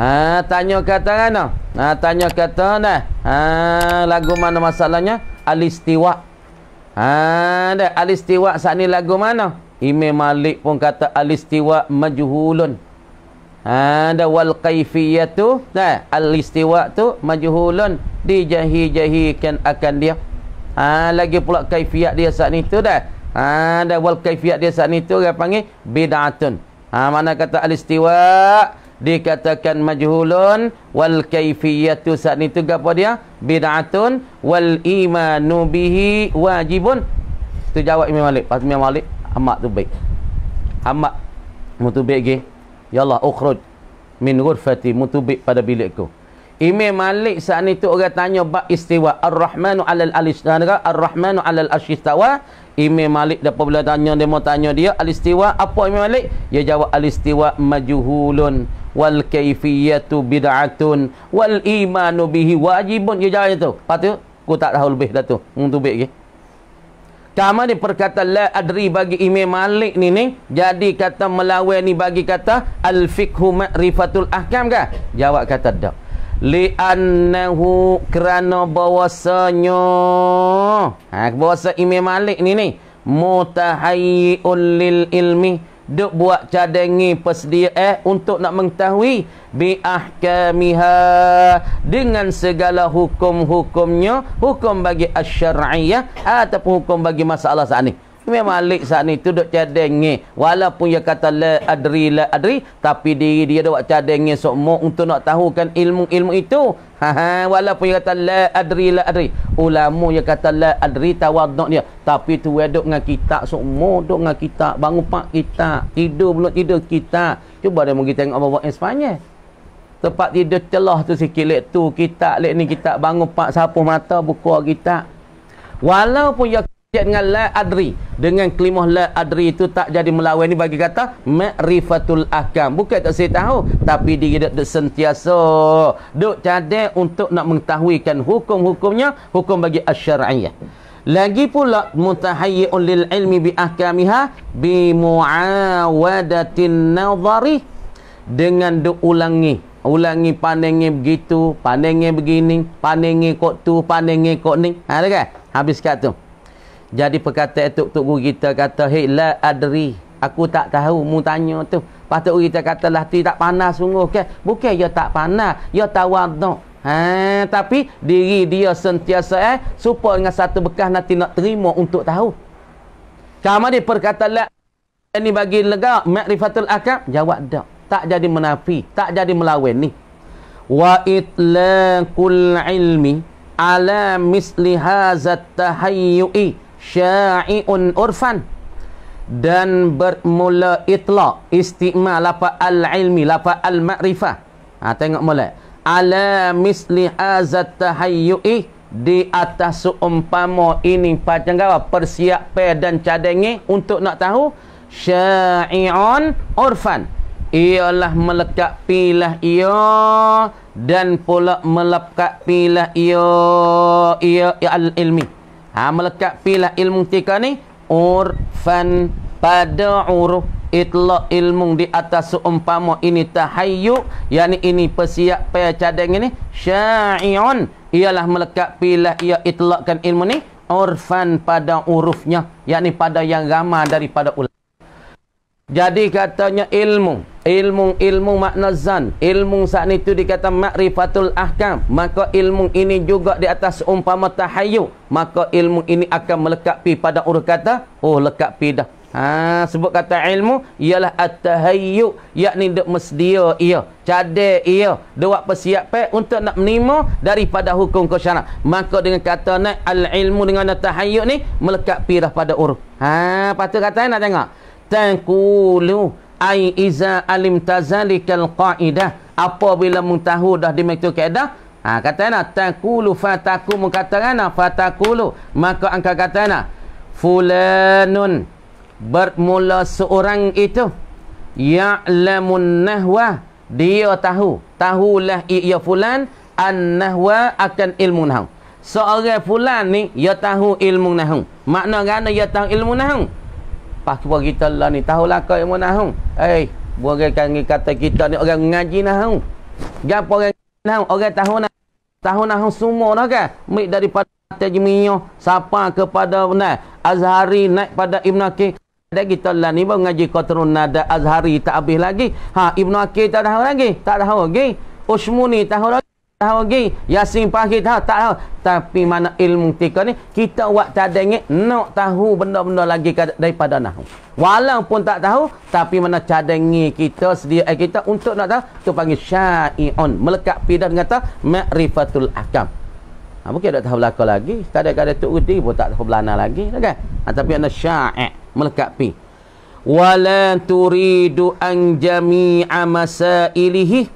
ha tanya kata ana ha tanya kata nah ha lagu mana masalahnya alistiwa ha dah alistiwa sat ni lagu mana Imam Malik pun kata alistiwa majhulun ada wal kaifiyah tu nah al istiwa tu majhulun dijahi-jahikan akan dia ha lagi pula kaifiat dia saat ni tu dah ha ada wal kaifiat dia saat ni tu dia panggil bid'atun ha mana kata al istiwa dikatakan majhulun wal kaifiyah tu saat ni tu apa dia bid'atun wal iman bihi wajibun tu jawab Imam Malik pas Imam Malik amat tu baik amat mutubik gitu Ya Allah, ukhrud. Min gurfati mutubik pada bilikku. Imam Malik saat ni tu orang tanya bab istiwa Ar-Rahmanu alal al-istiwa Ar-Rahmanu alal al-istiwa Imam Malik dapat bila tanya dia mau tanya dia al-istiwa apa Imam Malik dia jawab al-istiwa majhulun wal kayfiyatu bid'atun wal imanu bihi wajibun dia jawab itu patu aku tak tahu lebih dah tu mutubik ke okay? Kamu ni perkata la adri bagi Imam Malik ni ni jadi kata melawai ni bagi kata al fikhu ma'rifatul ahkam ke? Jawab kata dak. Li annahu kerana bahwasanya ha bahwasa Imam Malik ni ni mutahayyi'ul lil ilmi duk buat cadangi persedia eh untuk nak mengetahui bi ahkamiha dengan segala hukum-hukumnya hukum bagi asyar'iah ataupun hukum bagi masalah saat ini Imam Malik saat ni tu duk cadang ni. Walaupun dia kata la adri la adri. Tapi diri dia duk cadang ni sokmuk untuk nak tahukan ilmu-ilmu itu. Haha, walaupun dia kata la adri la adri. Ulama dia kata la adri tawaduk dia. Tapi tu weduk dengan kita semua, Duk dengan kita. Bangun pak kita. Tidur belum tidur kita. Cuba dia pergi tengok apa-apa yang sepanjang. Tempat tidur celah tu sikit. Lek tu kita. Lek ni kita bangun pak sapu mata buku kita. Walaupun ia dengan la adri dengan kelimah la adri itu tak jadi melawan ini bagi kata ma'rifatul akam bukan tak saya tahu tapi dia duk sentiasa duk cadai untuk nak mengetahui kan hukum-hukumnya hukum bagi asyariah lagi pula mutahayyi'un lil ilmi bi ahkamiha bi muawadatin nadhari dengan duk ulangi ulangi pandangnya begitu pandangnya begini pandangnya kok tu pandangnya kok ni ha dekat habis kat tu jadi perkataan tu tok guru kita kata hila adri. Aku tak tahu mu tanya tu. Patut guru kita kata lah tak panas sungguh ke? Bukan ya tak panas, ya tawaduk. Ha, tapi diri dia sentiasa eh supaya dengan satu bekas nanti nak terima untuk tahu. Kama dia perkataan ini bagi lega makrifatul akab jawab dak. Tak jadi menafi, tak jadi melawan ni. Wa itlaqul ilmi ala misli hadzat tahayyu'i syai'un urfan dan bermula itlaq istimal lafa al-ilmi lafa al-ma'rifah ha tengok mula ala misli azat tahayyu'i di atas seumpama ini panjang gawa persiapai dan cadangi untuk nak tahu syai'un urfan ialah melekat pilah ia dan pula melekat pilah ia ia al-ilmi al ilmi Ha, melekat pilah ilmu tika ni. Urfan pada uruf. Itlah ilmu di atas seumpama ini tahayyu. Yang ini persiap payah cadang ini. Syai'un. Ialah melekat pilih ia itlahkan ilmu ni. Urfan pada urufnya. Yang pada yang ramah daripada ulama. Jadi katanya ilmu ilmu ilmu maknazan ilmu saat itu dikata makrifatul ahkam maka ilmu ini juga di atas umpama tahayyu maka ilmu ini akan melekapi pada urut kata oh lekapi dah ha sebut kata ilmu ialah at-tahayyu yakni dak mesdia ia cade ia dak persiapan untuk nak menerima daripada hukum kesyarak maka dengan kata nak al-ilmu dengan at-tahayyu ni melekapi dah pada urut ha patut kata nak tengok tangkulu ai iza alim tazalikal qaidah apabila mengetahu dah dimaktu kaedah ha katana taqulu fataku mengatakan fataqulu maka angka katana fulanun bermula seorang itu ya'lamun nahwa dia tahu tahulah ia ya fulan annahwa akan ilmu nahwu seorang fulan ni dia ya tahu ilmu nahwu makna kerana dia ya tahu ilmu nahwu pas buat kita lah ni tahulah kau yang mana hong eh buat kan kata kita ni orang mengaji nah hong gapo orang nah orang tahu nah tahu nah semua nah kan mik daripada tajmiyo siapa kepada nah azhari naik pada ibnu ke ada kita lah ni baru ngaji qatrun nada azhari tak habis lagi ha ibnu ke tak tahu lagi tak tahu lagi okay? usmuni tahu lagi tahu lagi Yasin Pahit tahu ha, tak tahu ha. tapi mana ilmu tika ni kita buat tak ada ingat nak tahu benda-benda lagi daripada nahu walaupun tak tahu tapi mana cadangi kita sedia eh, kita untuk nak tahu tu panggil sya'ion melekat pidan dengan ma'rifatul akam ha, mungkin tak tahu belakang lagi kadang-kadang tu udi pun tak tahu belana lagi kan ha, tapi ada syai' melekat pi walan turidu an jami'a masailihih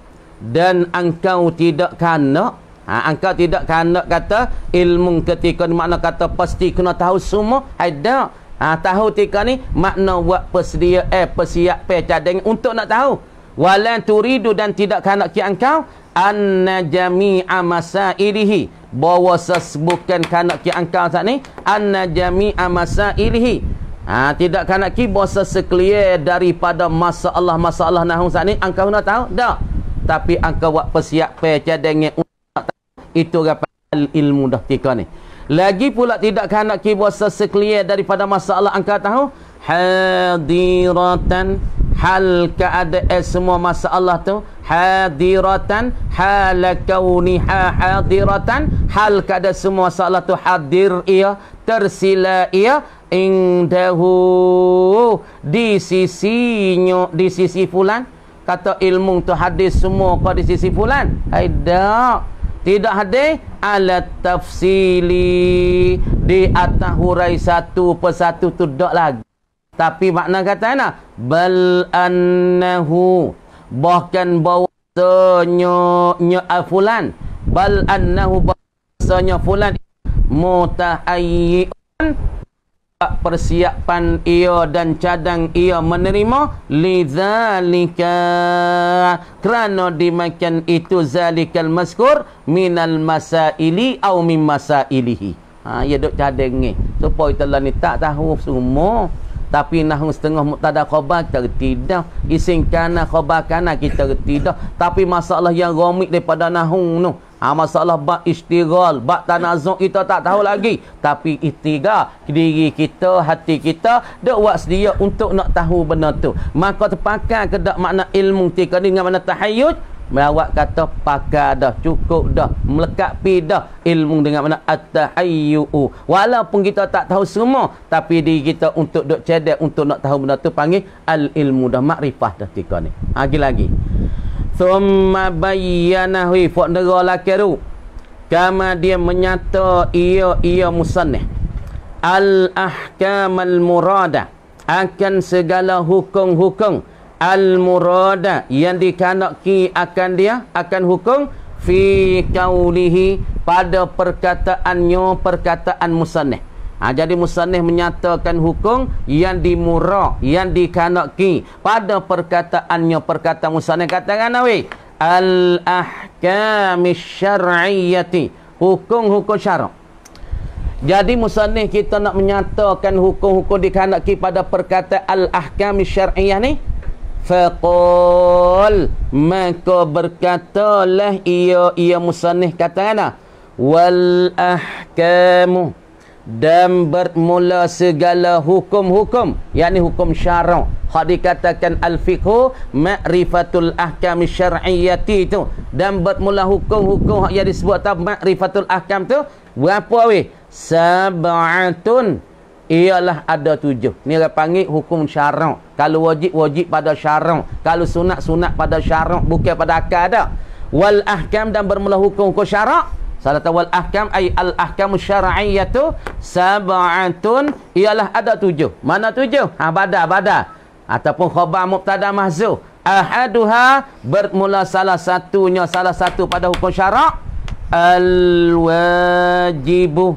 dan engkau tidak kena ha, engkau tidak kena kata ilmu ketika ni makna kata pasti kena tahu semua ada ha, tahu ketika ni makna buat persedia eh persiap pecadeng untuk nak tahu walan turidu dan tidak kena ki engkau anna jami'a masailihi bahawa sesebukan kanak ki engkau saat ni anna jami'a masailihi ha, tidak kena ki bahawa sekelir daripada masalah-masalah nahung saat ni engkau nak tahu dah tapi angka buat persiapan cadang itu rapal ilmu dah tika ni lagi pula tidak kena kibo sesekelir daripada masalah angka tahu hadiratan hal keadaan eh, semua masalah tu hadiratan hal kauniha hadiratan hal keadaan semua masalah tu hadir ia tersila ia indahu di sisi sisinya di sisi fulan kata ilmu tu hadis semua kau di sisi fulan tidak tidak hadis ala tafsili di atas hurai satu persatu tu tak lagi tapi makna kata ana bal annahu bahkan bahwasanya nya ah, fulan, bal annahu bahwasanya fulan mutahayyi persiapan ia dan cadang ia menerima lidzalika kerana dimakan itu zalikal maskur minal masaili au min masailihi ha ia dok cadang ni supaya kita lah ni tak tahu semua tapi nahun setengah muktada khabar kita tidak isin kana khabar kita tidak tapi masalah yang romik daripada nahun tu ha, Masalah bak istirahat Bak tanazuk kita tak tahu lagi Tapi istirahat Diri kita, hati kita Dia buat sedia untuk nak tahu benda tu Maka terpakai ke tak makna ilmu Tika ni dengan makna tahayyud Merawat kata pakar dah cukup dah melekat pi dah ilmu dengan mana at-tahayyu walaupun kita tak tahu semua tapi diri kita untuk dok cedek untuk nak tahu benda tu panggil al-ilmu dah makrifah dah tiga ni ha, lagi-lagi thumma bayyanahu fa nara lakiru kama dia menyata ia ia musannih al-ahkam al akan segala hukum-hukum Al-murada yang dikanaki akan dia akan hukum fi kaulihi pada perkataannya perkataan musannih. Ha, jadi musannih menyatakan hukum yang dimura yang dikanaki pada perkataannya perkataan musannih katakan awi al-ahkamis syar'iyyati hukum-hukum syarak. Jadi musannih kita nak menyatakan hukum-hukum dikanaki pada perkata al-ahkamis syar'iyyah ni faqul maka berkatalah ia ia musannih kata kan lah, wal ahkamu dan bermula segala hukum-hukum yakni hukum syarak hak dikatakan al fiqhu ma'rifatul ahkam syar'iyyati tu dan bermula hukum-hukum yang disebut tahu ma'rifatul ahkam tu berapa weh sab'atun ialah ada tujuh. Ni dia panggil hukum syarak. Kalau wajib, wajib pada syarak. Kalau sunat, sunat pada syarak. Bukan pada akal dah. Wal ahkam dan bermula hukum hukum syarak. salat wal ahkam ay al ahkam syara'iyatu sab'atun ialah ada tujuh. Mana tujuh? Ha bada bada ataupun khabar mubtada mahzuh. Ahaduha bermula salah satunya salah satu pada hukum syarak al wajibu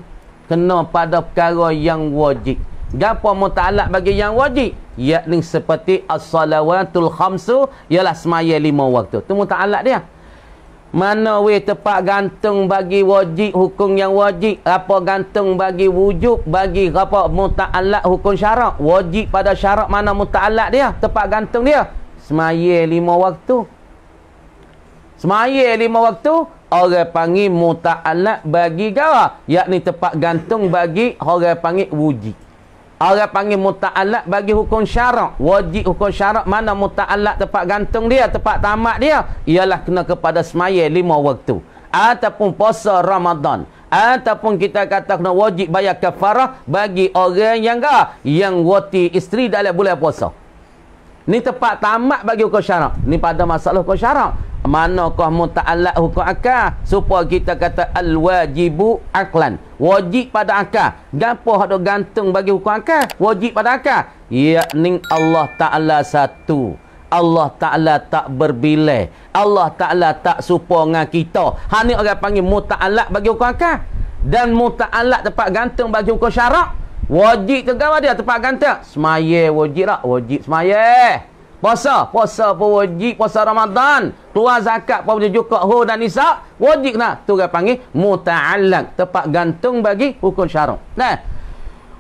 kena pada perkara yang wajib. Gapo mutalaq bagi yang wajib? Yakni seperti as-salawatul khamsu ialah semaya lima waktu. Tu mutalaq dia. Mana we tepat gantung bagi wajib hukum yang wajib, apa gantung bagi wujub bagi apa mutalaq hukum syarak? Wajib pada syarak mana mutalaq dia? Tepat gantung dia. Semaya lima waktu. Semaya lima waktu orang panggil muta'alak bagi gara yakni tempat gantung bagi orang panggil wujib orang panggil muta'alak bagi hukum syarak wajib hukum syarak mana muta'alak tempat gantung dia tempat tamat dia ialah kena kepada semaya lima waktu ataupun puasa Ramadan ataupun kita kata kena wajib bayar kafarah bagi orang yang gara yang wati isteri dalam bulan puasa Ni tempat tamat bagi hukum syarak. Ni pada masalah hukum syarak. Manakah muta'alat hukum akal? Supaya kita kata al-wajibu aklan. Wajib pada akal. Gapa ada gantung bagi hukum akal? Wajib pada akal. Yakni Allah Ta'ala satu. Allah Ta'ala tak berbilai. Allah Ta'ala tak supaya dengan kita. Hanya orang panggil muta'alat bagi hukum akal. Dan muta'alat tempat gantung bagi hukum syarak. Wajib tegang dia tempat ganta. Semaya wajib tak? Lah. Wajib semaya. Puasa. Puasa pun wajib. Puasa Ramadan. Keluar zakat pun boleh jukak hur dan nisak. Wajib nak. Itu dia panggil. Muta'alak. Tempat gantung bagi hukum syarung. Nah.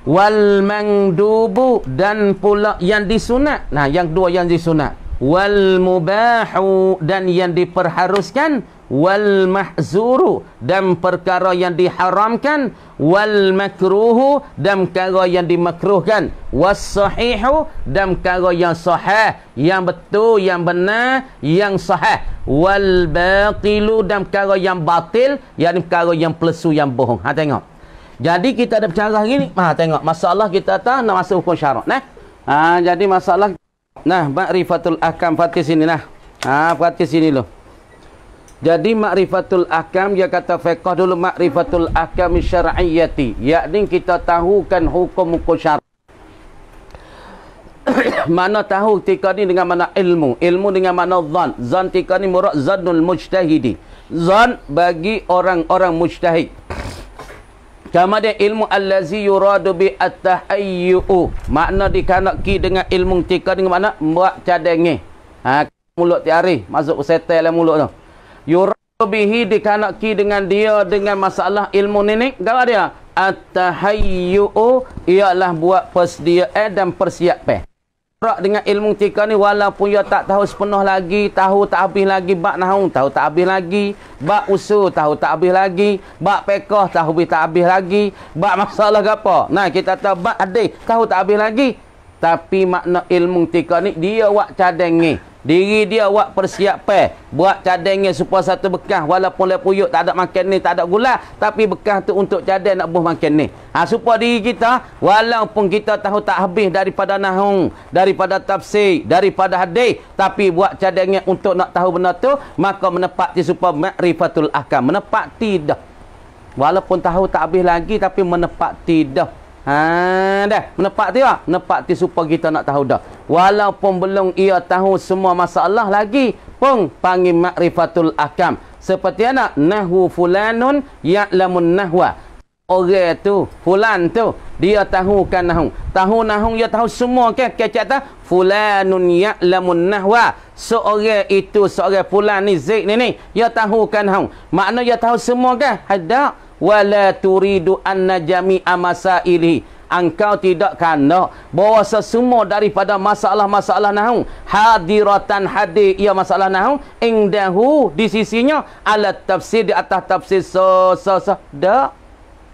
Wal mangdubu. Dan pula yang disunat. Nah, yang dua yang disunat. Wal mubahu. Dan yang diperharuskan wal mahzuru dan perkara yang diharamkan wal makruhu dan perkara yang dimakruhkan was sahihu dan perkara yang sahih yang betul yang benar yang sahih wal batilu dan perkara yang batil yang perkara yang palsu yang bohong ha tengok jadi kita ada bercakap hari ni ha tengok masalah kita tak nak masuk hukum syarak nah ha jadi masalah nah makrifatul ahkam fatih sini nah ha fatih sini loh. Jadi makrifatul Akam ya kata fiqh dulu makrifatul Akam syar'iyyati yakni kita tahu kan hukum-hukum syarak. mana tahu tika ni dengan mana ilmu, ilmu dengan mana zan. Zan tika ni murad zanul mujtahidi. Zan bagi orang-orang mujtahid. Sama dia ilmu allazi yuradu bi at-tahayyu. Makna dikanakki dengan ilmu tika dengan mana buat cadangih. Ha mulut tiari masuk setel lah mulut tu yurabihi dikanakki dengan dia dengan masalah ilmu nenek gara dia at-tahayyu ialah buat persediaan dan persiapan Rak dengan ilmu tika ni walaupun ia tak tahu sepenuh lagi, tahu tak habis lagi, bak nahung tahu tak habis lagi, bak usul tahu tak habis lagi, bak pekah tahu tak habis lagi, bak masalah apa. Nah kita tahu bak adik tahu tak habis lagi. Tapi makna ilmu tika ni dia wak cadeng ni. Diri dia buat persiapan Buat cadangnya supaya satu bekah Walaupun lepuh yuk tak ada makan ni, tak ada gula Tapi bekah tu untuk cadang nak buah makan ni ha, Supaya diri kita Walaupun kita tahu tak habis daripada nahung Daripada tafsir Daripada hadis Tapi buat cadangnya untuk nak tahu benda tu Maka menepati supaya makrifatul akam Menepati dah Walaupun tahu tak habis lagi Tapi menepati dah Ha dah, menepat tu ah. Ya? Menepat tu supaya kita nak tahu dah. Walaupun belum ia tahu semua masalah lagi, pun panggil makrifatul akam. Seperti anak nahwu fulanun ya'lamun nahwa. Orang tu, fulan tu, dia tahu kan nahwu. Tahu nahwu dia tahu semua ke? Kecak tu fulanun ya'lamun nahwa. Seorang itu, seorang fulan ni Zaid ni ni, dia tahu kan nahwu. Makna dia tahu semua ke? Hadak wala turidu anna jami'a masaili engkau tidak kena bahawa sesemua daripada masalah-masalah nahu hadiratan hadir ia masalah nahu indahu di sisinya ala tafsir di atas tafsir so so so da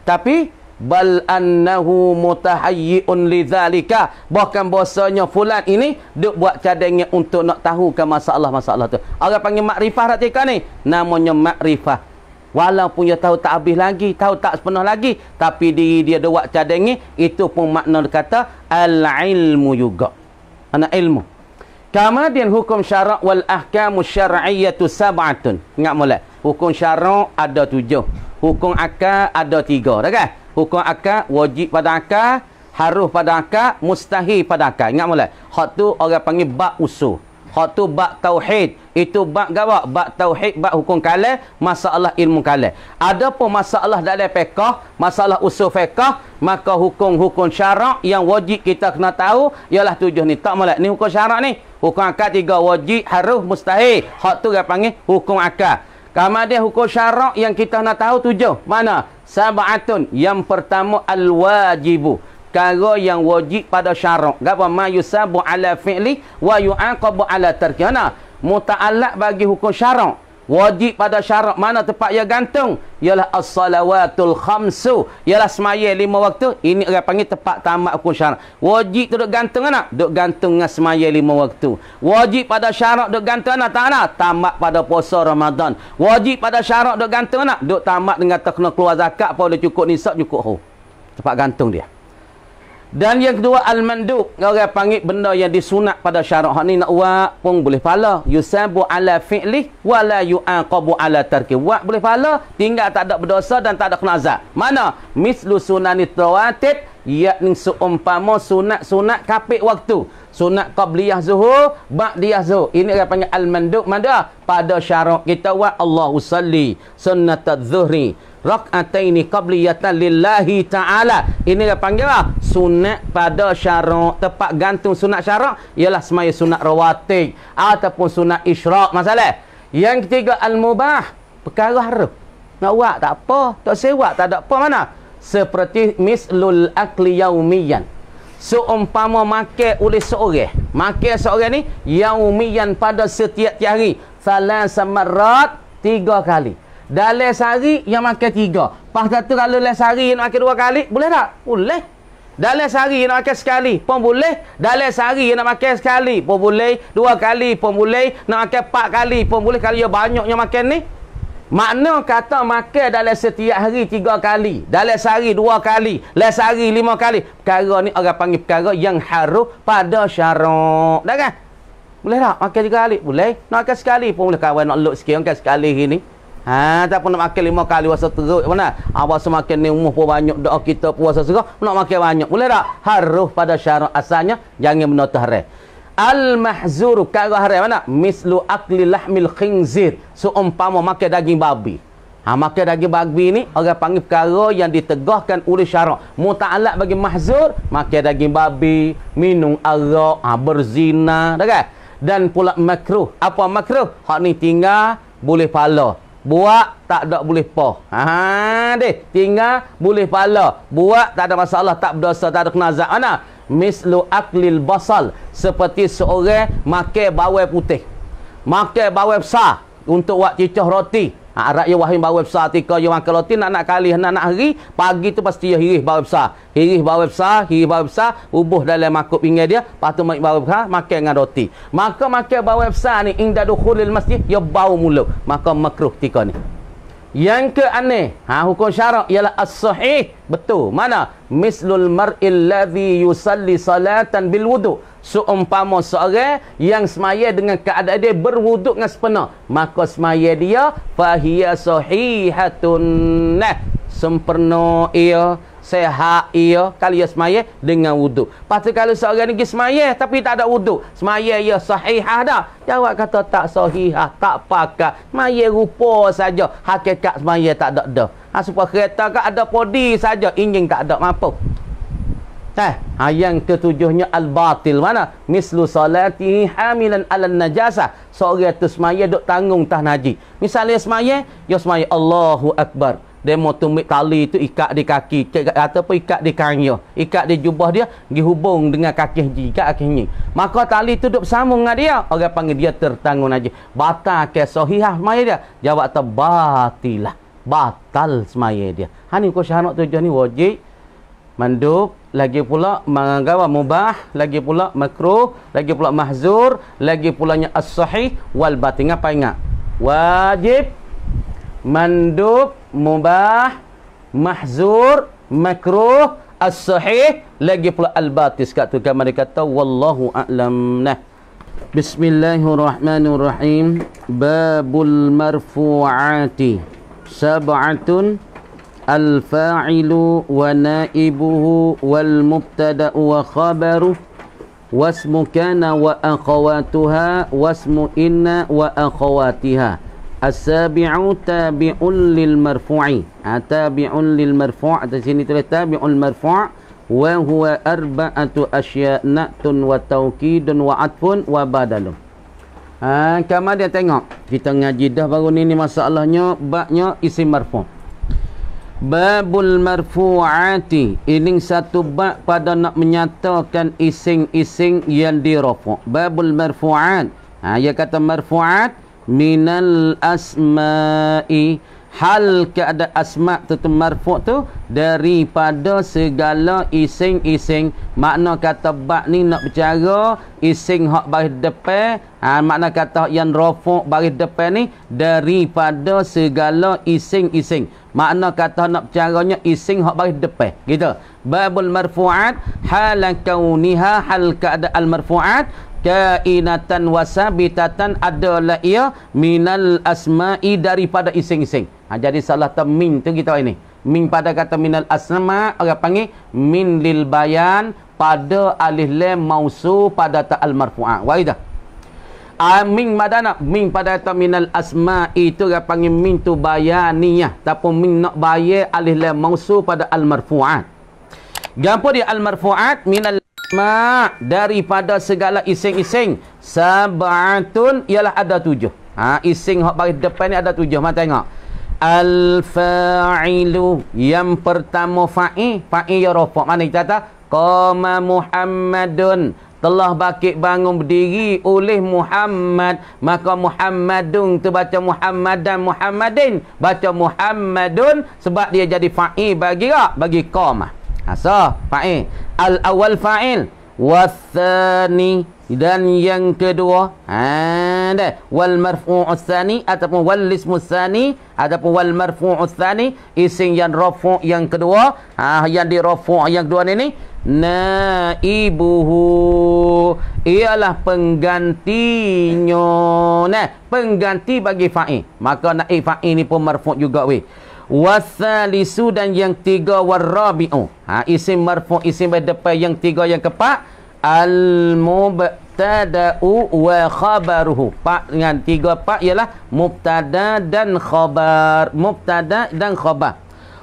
tapi bal annahu mutahayyi'un lidzalika bahkan bahasanya fulan ini duk buat cadangnya untuk nak tahu ke masalah-masalah tu orang panggil makrifah ratika ni namanya makrifah Walaupun dia tahu tak habis lagi, tahu tak sepenuh lagi, tapi diri dia ada cadang cadangi, itu pun makna dia kata al-ilmu juga. Ana ilmu. Kemudian hukum syarak wal ahkamus syar'iyyatu sab'atun. Ingat mula. Hukum syarak ada tujuh. Hukum akal ada tiga. Dah kan? Hukum akal wajib pada akal, haruf pada akal, mustahil pada akal. Ingat mula. Hak tu orang panggil bab usul. Hak tu bak tauhid. Itu bak gawak. bak tauhid, bak hukum kalah. Masalah ilmu kalah. Ada pun masalah dalam fiqah. Masalah usul fiqah. Maka hukum-hukum syarak yang wajib kita kena tahu. Ialah tujuh ni. Tak malah Ni hukum syarak ni. Hukum akal tiga wajib. Harus mustahil. Hak tu dia panggil hukum akal. Kamal dia hukum syarak yang kita nak tahu tujuh. Mana? Sabatun. Yang pertama al-wajibu perkara yang wajib pada syarak gapo mayusabu ala fi'li wa yu'aqabu ala terkiana. ana muta'allaq bagi hukum syarak wajib pada syarak mana tempat yang gantung ialah as-salawatul khamsu ialah semayang lima waktu ini orang panggil tempat tamat hukum syarak wajib tu duk gantung anak duk gantung dengan semayang lima waktu wajib pada syarak duduk gantung anak tak anak tamat pada puasa Ramadan wajib pada syarak duduk gantung anak duduk tamat dengan terkena keluar zakat pun dia cukup nisab cukup ho tempat gantung dia dan yang kedua al-manduk, orang panggil benda yang disunat pada syarak ni nak buat pun boleh pala. Yusabu ala fi'li wala yu'aqabu ala tarki. Buat boleh pala, tinggal tak ada berdosa dan tak ada kena azab. Mana? Mislu sunani tawatid yakni seumpama sunat-sunat kapit waktu. Sunat qabliyah zuhur, ba'diyah zuhur. Ini orang panggil al-manduk. Mana? Pada syarak kita buat Allahu salli sunnatadh-dhuhri rak'ataini qabliyatan lillahi ta'ala ini dia panggil lah sunat pada syarak Tempat gantung sunat syarak ialah semaya sunat rawatik ataupun sunat isyrak masalah yang ketiga al-mubah perkara haram nak buat tak apa tak sewa? tak ada apa mana seperti mislul akli yaumiyan seumpama makan oleh seorang makan seorang ni yaumiyan pada setiap hari salah samarat tiga kali dalam sehari yang makan tiga. Pas kata kalau dalam sehari yang makan dua kali, boleh tak? Boleh. Dalam sehari yang makan sekali pun boleh. Dalam sehari yang makan sekali pun boleh. Dua kali pun boleh. Nak makan empat kali pun boleh. Kalau ya yang makan ni. Makna kata makan dalam setiap hari tiga kali. Dalam sehari dua kali. Dalam sehari lima kali. Perkara ni orang panggil perkara yang harus pada syarat. Dah kan? Boleh tak? Makan tiga kali? Boleh. Nak makan sekali pun boleh. Kawan nak look sikit. Makan sekali hari ni. Ha tak pun nak makan lima kali puasa terus mana? Awak semakin ni umur pun banyak doa kita puasa serah nak makan banyak. Boleh tak? Harus pada syarat asalnya jangan menota haram. Al mahzur kalau haram mana? Mislu akli lahmil khinzir. So umpama makan daging babi. Ha makan daging babi ni orang panggil perkara yang ditegahkan oleh syarak. Muta'alak bagi mahzur makan daging babi, minum arak, ha, berzina, dah kan? Dan pula makruh. Apa makruh? Hak ni tinggal boleh pala. Buat tak ada boleh poh Haa deh Tinggal boleh pala Buat tak ada masalah Tak berdosa Tak ada kena azab Mana Mislu aklil basal Seperti seorang Makan bawai putih Makan bawai besar Untuk buat cicah roti Ha, arak ye wahim bawa besar tika ye makan roti nak nak kali nak nak hari pagi tu pasti ye hirih bawa besar hirih bawa besar hirih bawa besar ubuh dalam makup pinggir dia patu makan bawa besar makan dengan roti maka makan bawa besar ni inda dukhulil masjid ye bau mulu maka makruh tika ni yang ke aneh, ha, hukum syarak ialah as-sahih. Betul. Mana? Mislul mar'il ladhi yusalli salatan bil wudu. Seumpama seorang yang semaya dengan keadaan dia berwuduk dengan sepenuh. Maka semaya dia, fahiyah sahihatun. Nah, sempurna ia sehat ia kalau semaya dengan wuduk. Pasti kalau seorang ni pergi tapi tak ada wuduk, semaya ia sahihah dah. Jawab kata tak sahihah, tak pakai. Semaya rupa saja, hakikat semaya tak ada dah. Ha supaya kereta kan ada podi saja, injing tak ada mampu. Eh, ha, yang ketujuhnya al-batil mana? Mislu salati hamilan ala najasa. Seorang tu semaya duk tanggung tah najis. Misalnya semaya, ya semaya Allahu Akbar. Demo tumbuk tali itu ikat di kaki ataupun ikat di kanyo, ikat di jubah dia dihubung dengan kaki haji, ikat kaki ni. Maka tali itu duk sambung dengan dia, orang panggil dia tertanggung haji. Batal ke sahihah mai dia? Jawab terbatilah. Batal semaya dia. Ha ni kau syarat tujuh ni wajib mandub lagi pula menganggap mubah lagi pula makruh lagi pula mahzur lagi pulanya as-sahih wal batin apa ingat wajib mandub mubah mahzur makruh as-sahih lagi pula al-batis kat tu kan mereka kata wallahu a'lam nah bismillahirrahmanirrahim babul marfu'ati sab'atun al-fa'ilu wa na'ibuhu wal mubtada' wa khabaru wasmu kana wa akhawatuha wasmu inna wa akhawatiha As-sabi'u tabi'un lil marfu'i. Ha, tabi'un lil marfu'i. Di sini tulis tabi'un marfu'i. Wa huwa arba'atu asya' na'tun wa tawqidun wa atfun wa badalun. Ha, kamar dia tengok. Kita ngaji dah baru ni. Ni masalahnya. Baknya isim marfu'i. Babul marfu'ati. Ini satu bak pada nak menyatakan ising-ising yang dirofu'. Babul marfu'at. Ha, dia kata marfu'at minal asma'i hal keada asma' tu marfu' tu daripada segala ising ising makna kata bak ni nak bercara iseng hak baris depan ha, makna kata yang rafu' baris depan ni daripada segala ising ising makna kata nak bercaranya iseng hak baris depan gitu babul marfu'at halan kauniha hal keada al marfu'at kainatan wasabitatan adalah ia minal asma'i daripada ising iseng Ha, jadi salah termin tu kita ini. Min pada kata minal asma orang panggil min lil bayan pada alif lam mausu pada ta al marfu'ah. Waidah. Amin ha, madana min pada kata minal asma itu orang panggil min tu bayaniyah ataupun min nak bayar alif lam mausu pada al marfu'ah. Gampo dia al marfu'at minal asma' daripada segala ising-ising sab'atun ialah ada tujuh ha ising hok bagi depan ni ada tujuh mak tengok al-fa'ilu yang pertama fa'i fa'i ya rafa mana kita kata qama muhammadun telah bakit bangun berdiri oleh Muhammad. Maka Muhammadun tu baca dan Muhammadin. Baca Muhammadun sebab dia jadi fa'i bagi rak, bagi qamah. Ha, so fa'il al awal fa'il wasani dan yang kedua ha de wal marfu'u tsani ataupun wal ismu tsani ataupun wal marfu'u tsani isim yang rafu' yang kedua ha yang di rafu' yang kedua ni ni naibuhu ialah penggantinya nah pengganti bagi fa'il maka naib fa'il ni pun marfu' juga weh wasalisu dan yang tiga warabi'u oh, ha isim marfu isim berdepan yang tiga yang keempat al-mubtada'u wa khabaruhu pak dengan tiga pak ialah mubtada dan khabar mubtada dan khabar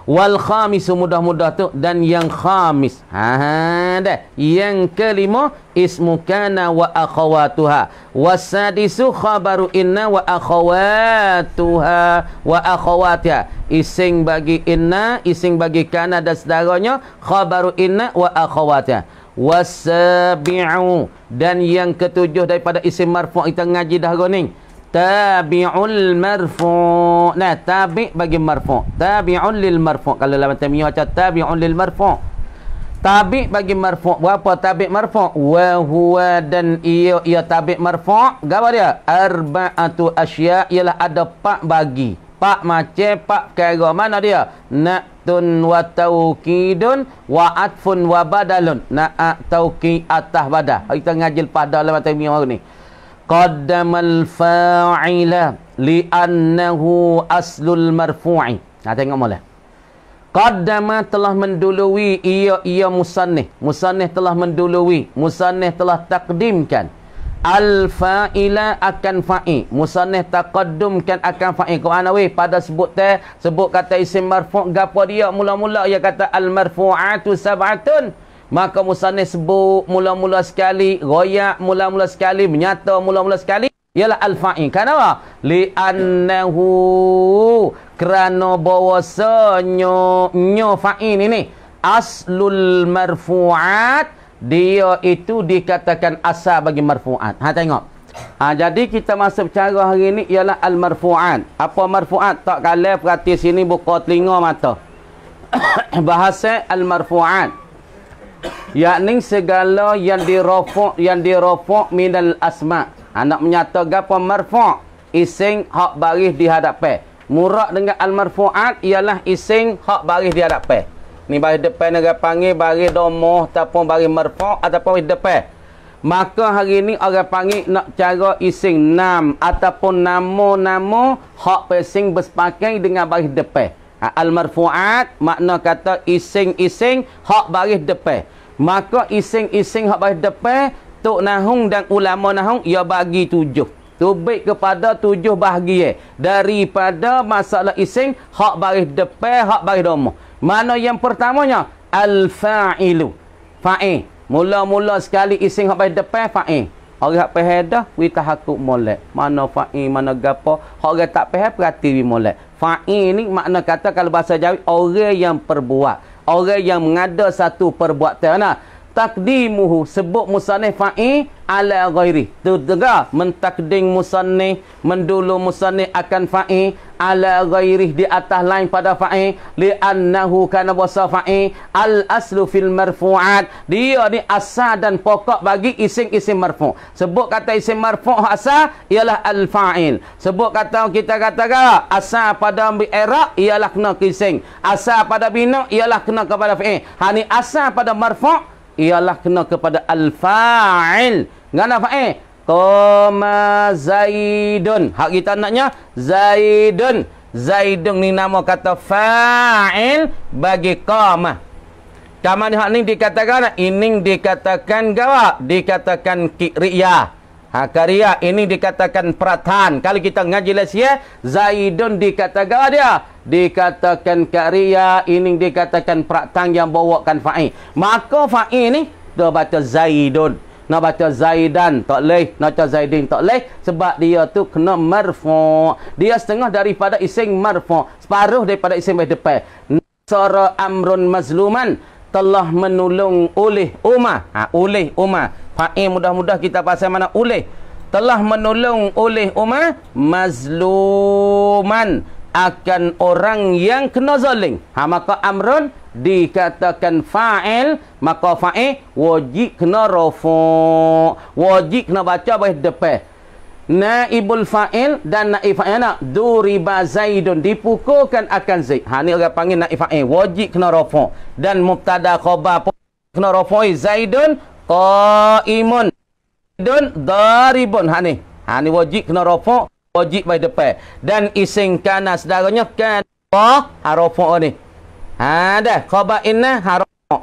wal khamis mudah-mudah tu dan yang khamis ha, ha dah yang kelima ismu kana wa akhawatuha wasadisu khabaru inna wa akhawatuha wa akhawatiha ising bagi inna ising bagi kana dan saudaranya khabaru inna wa akhawatiha wasabi'u dan yang ketujuh daripada isim marfu' kita ngaji dah goning Tabi'ul marfu. Nah, tabi' bagi marfu. Tabi'ul lil marfu. Kalau lawan tamyiz macam tabi'ul lil marfu. Tabi' bagi marfu. Berapa tabi' marfu? Wa huwa dan ia ia tabi' marfu. Gambar dia arba'atu asya' ialah ada pak bagi. pak macam pak kaya Mana dia? Na'tun wa taukidun wa atfun wa badalun. Na'at tauki atah badah. Kita ngaji lepas dah lawan tamyiz ni. قدم الفاعل لأنه أصل المرفوع Nah, tengok mula. Qaddama telah mendului ia ia musannih. Musannih telah mendului. Musannih telah takdimkan. Al-fa'ila akan fa'i. Musannih takadumkan akan fa'i. Quran awi pada sebut teh. Sebut kata isim marfu' gapa dia. Mula-mula ia kata al-marfu'atu sab'atun. Maka musanis sebut mula-mula sekali, royak mula-mula sekali, menyata mula-mula sekali ialah al-fa'i. Kenapa? Li'annahu kerana bawasanya nyo fa'i ini. Aslul marfu'at dia itu dikatakan asal bagi marfu'at. Ha tengok. Ha, jadi kita masuk cara hari ini ialah al-marfu'at. Apa marfu'at? Tak kalah perhati sini buka telinga mata. Bahasa al-marfu'at yakni segala yang dirofok yang dirofok minal asma anak menyata gapo marfu' ising hak baris di hadapan murak dengan al marfu'at ialah ising hak baris di hadapan ni baris depan negara panggil baris domoh ataupun baris marfu' ataupun baris depan maka hari ini orang panggil nak cara ising nam ataupun nama-nama hak pesing bersepakai dengan baris depan Ha, al-marfu'at makna kata ising-ising hak baris depan. Maka ising-ising hak baris depan Tok Nahung dan ulama Nahung ia bagi tujuh. tu baik kepada tujuh bahagia eh. daripada masalah ising hak baris depan, hak baris domo. Mana yang pertamanya? Al-fa'ilu. Fa'il. Mula-mula sekali ising hak baris depan fa'il. Orang hak pehe kita hakuk molek. Mana fa'i, mana gapo. hak tak pehe, perhati wi molek. Fa'il ni makna kata kalau bahasa Jawi orang yang perbuat. Orang yang mengada satu perbuatan. Nah, taqdimuhu sebut musannif fa'il ala ghairi tegak mentakding musannif mendulu musannif akan fa'il ala ghairi di atas lain pada fa'il li annahu kana wasa fa'il al aslu fil marfu'at dia ni asal dan pokok bagi isim-isim marfu sebut kata isim marfu asal ialah al fa'il sebut kata kita kata asal pada bira ialah kena kising asal pada bina ialah kena kepada fa'il ha ni asal pada marfu' ialah kena kepada al-fa'il. Ngana fa'il? Qama Zaidun. Hak kita naknya Zaidun. Zaidun ni nama kata fa'il bagi qama. Kamani hak ni dikatakan ining dikatakan gawa, dikatakan ki'riyah. Akariah ini dikatakan pratan. Kalau kita ngaji ya, Zaidun dikatakan dia. Dikatakan kariah ini dikatakan pratan yang bawakan fa'i. Maka fa'i ini, dia baca Zaidun. Nak baca Zaidan tak leh. Nak baca Zaidin tak leh. Sebab dia tu kena marfu. Dia setengah daripada ising marfu. Separuh daripada ising baik depan. Nasara amrun mazluman. Telah menolong oleh Umar. Ha, oleh Umar. Fa'in mudah-mudah kita pasal mana Oleh Telah menolong oleh Umar Mazluman Akan orang yang kena zoling ha, Maka Amrun Dikatakan fa'il Maka fa'il Wajib kena rofuk Wajib kena baca baik depan Naibul fa'il Dan naib fa'il nak Duriba Zaidun Dipukulkan akan Zaid ha, Ini orang panggil naib fa'il Wajib kena rofuk Dan muptada khobar pun Kena rofuk Zaidun qaimun dun daribun ha ni ha ni wajib kena rafa wajib by depan dan ising kana sedaranya kan ba ha rafa ni ha dah qaba inna eh, ha rafa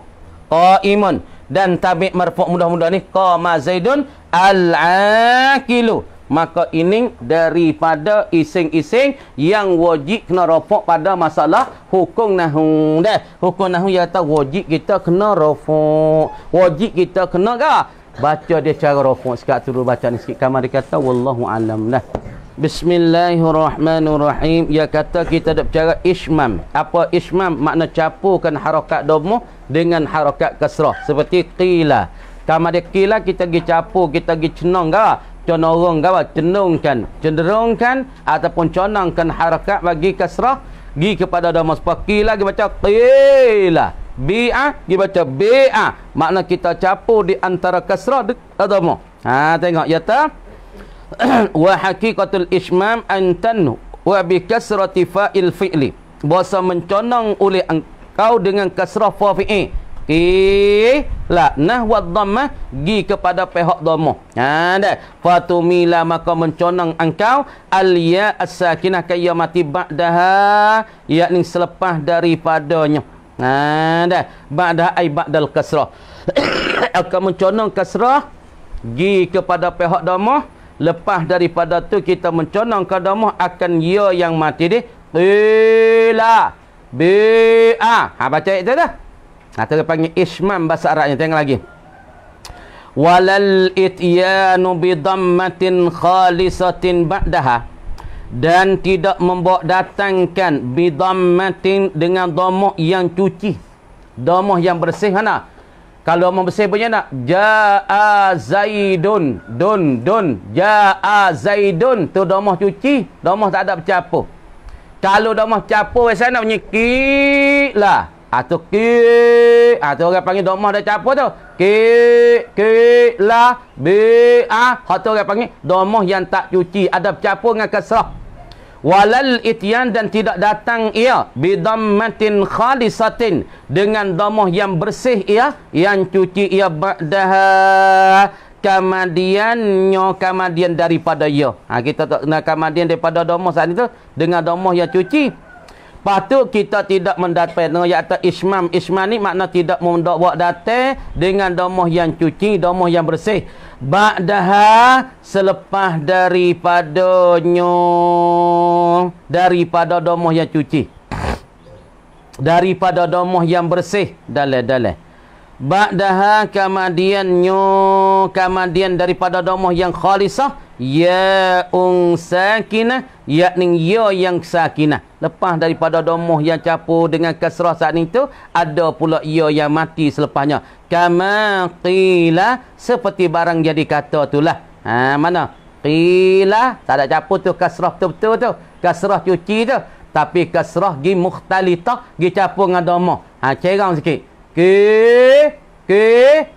qaimun dan tabi' marfu mudah-mudah ni qama zaidun al-akilu maka ini daripada ising-ising yang wajib kena rafak pada masalah hukum nahu dah hukum nahu iaitu wajib kita kena rafak wajib kita kena ke baca dia cara rafak Sekarang tu baca ni sikit kamar dia kata wallahu alam dah Bismillahirrahmanirrahim Ya kata kita ada bicara ismam Apa ismam? Makna capukan harokat domuh Dengan harokat kesrah Seperti qila Kamu ada qila kita pergi capur Kita pergi cenong ke condong gawa cenderungkan cenderungkan ataupun condongkan harakat bagi kasrah gi kepada domas faqi lagi macam qila bi'a gi baca bi'a makna kita capur di antara kasrah domo ha tengok ya tak, wa haqiqatul ismam antan, wa bi kasrati fa'il fi'li bahasa mencondong oleh engkau dengan kasrah fa'il qila nah wa dhammah gi kepada pihak dhammah ha dah fatumila maka menconang engkau al ya as-sakinah kaya mati ba'daha yakni selepas daripadanya ha dah ba'da ai ba'dal kasrah Aka menconang kasrah gi kepada pihak dhammah lepas daripada tu kita menconang ke dhammah akan ya yang mati dia qila bia, ah, ha baca itu dah atau dia panggil ishmam bahasa Arabnya. Tengok lagi. Walal ityanu bidammatin khalisatin ba'daha. Dan tidak membawa datangkan bidammatin dengan domoh yang cuci. Domoh yang bersih. Mana? Kalau orang bersih punya nak? Ja'a zaidun. Dun, dun. Ja'a zaidun. Itu domoh cuci. Domoh tak ada bercapur. Kalau domoh bercapur, saya nak menyikirlah. Ha tu ki. Ha ah, tu orang panggil domah dah capa tu. Ki ki la bi a. Ah. Ha tu orang panggil domah yang tak cuci, ada capa dengan kasrah. Walal ityan dan tidak datang ia bidammatin khalisatin dengan domah yang bersih ia yang cuci ia ba'dah kemudian nyo kemudian daripada ia. Ha kita nak kena kemudian daripada domah saat itu dengan domah yang cuci. Patut kita tidak mendapat dengan yang atas ismam. Ismam ni makna tidak mendakwak datang dengan domoh yang cuci, domoh yang bersih. Ba'daha selepas daripada nyong. Daripada domoh yang cuci. Daripada domoh yang bersih. Dalai, dalai ba'daha kamadiannyo kamadian daripada domoh yang khalisah ya ung sakinah yakni ya yang sakinah lepas daripada domoh yang capu dengan kasrah saat itu ada pula ya yang mati selepasnya kama qila seperti barang jadi kata itulah ha mana qila tak ada capu tu kasrah tu betul tu kasrah cuci tu tapi kasrah gi mukhtalita gi capu dengan domoh ha cerang sikit ke ke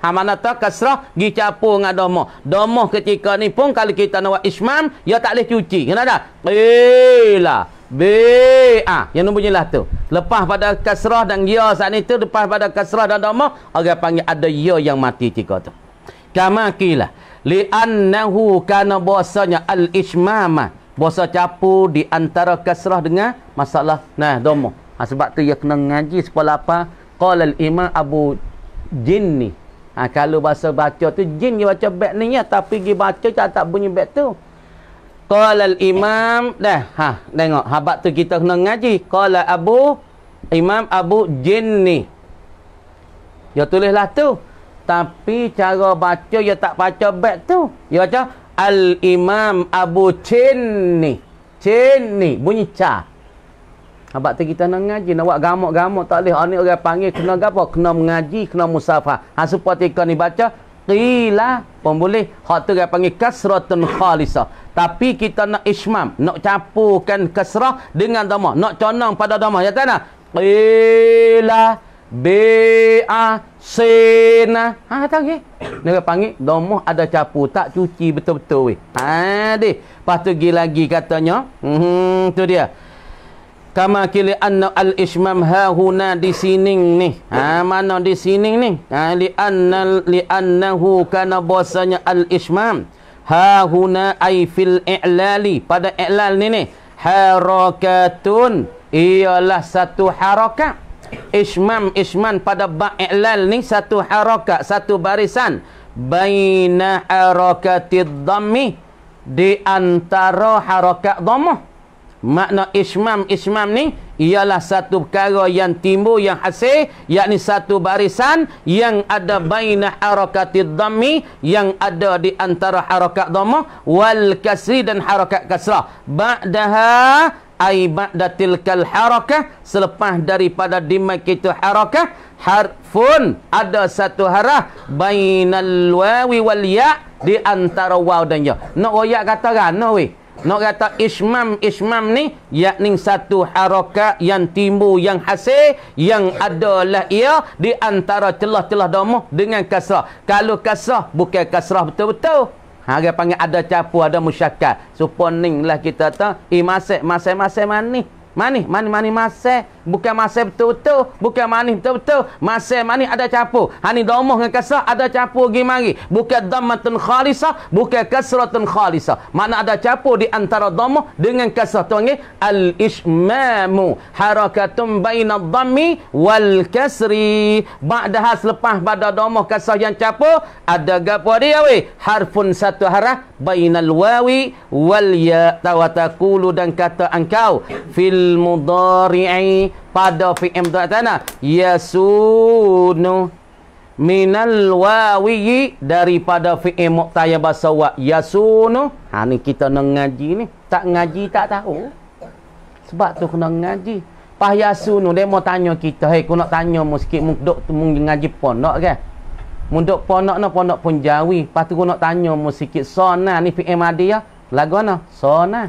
ha mana tak kasrah gi capo ngan domah domah ketika ni pun kalau kita nak buat ismam ya tak boleh cuci kena dah bila be a yang bunyilah tu lepas pada kasrah dan ya saat ni tu lepas pada kasrah dan domoh, orang panggil ada ya yang mati ketika tu kama qila li annahu kana bosanya al ismama bahasa capu di antara kasrah dengan masalah nah domoh. ha, sebab tu ya kena ngaji sepala apa Qala al-imam Abu Jinni. Ha, kalau bahasa baca tu, jin dia baca bet ni ya. Tapi dia baca tak, tak bunyi bet tu. Qala al-imam. Dah. Ha, tengok. Habak tu kita kena ngaji. Qala Abu Imam Abu Jinni. Dia ya, tulislah tu. Tapi cara baca dia ya tak baca bet tu. Dia ya baca al-imam Abu Jinni. Jinni. Bunyi cah. Sebab tu kita nak ngaji, nak buat gamuk-gamuk tak boleh. Ini orang panggil kena apa? Kena mengaji, kena musafah. Ha, seperti kau ni baca, Qila pun boleh. Hak tu orang panggil kasratun khalisah. Tapi kita nak ismam, nak campurkan kasrah dengan damah. Nak conong pada damah. Ya tak nak? Qila B.A. Sina Ha, tak okey Mereka panggil Domoh ada capu Tak cuci betul-betul Haa, deh Lepas tu lagi katanya Hmm, tu dia kama kili anna al ismam ha huna di sini ni ha mana di sini ni ha li anna li annahu kana bosanya al ismam ha huna ai fil i'lali pada i'lal ni ni harakatun ialah satu harakat ismam isman pada ba i'lal ni satu harakat satu barisan baina harakatid dhammi di antara harakat dhammah Makna ismam ismam ni ialah satu perkara yang timbul yang hasil yakni satu barisan yang ada baina harakatid dhammi yang ada di antara harakat dhamma wal kasri dan harakat kasrah ba'daha ai ba'da tilkal harakah selepas daripada dimak kita harakah harfun ada satu harah bainal wawi wal ya di antara waw dan ya nak royak kata kan no weh nak kata ismam ismam ni yakni satu harakat yang timbul yang hasil yang adalah ia di antara celah-celah domoh dengan kasrah. Kalau kasrah bukan kasrah betul-betul. Ha dia panggil ada capu ada musyakkal. Suponinglah kita tahu imasak masai-masai manih. Manih manih manih masai. Mani, bukan masa betul-betul bukan manis betul-betul masa manis ada capur hani domoh dengan kasrah ada capur pergi mari bukan dhammatun khalisah bukan kasratun khalisah mana ada capur di antara domoh dengan kasrah tu panggil al ismamu harakatun bainad dhammi wal kasri ba'da has lepas pada domoh kasrah yang capur ada gapo dia we harfun satu harah bainal wawi wal ya tawataqulu dan kata engkau fil mudarii pada PM tu atana yasunu minal wawi daripada fi'il muqtaya bahasa wa yasunu ha ni kita nak ngaji ni tak ngaji tak tahu sebab tu kena ngaji pas yasunu dia mau tanya kita hei aku nak tanya mu sikit mu duk tu ngaji ponok kan mu duk ponok na ponok pun jawi lepas tu aku nak tanya mu sikit sona ni fi'il ada ya lagu na sona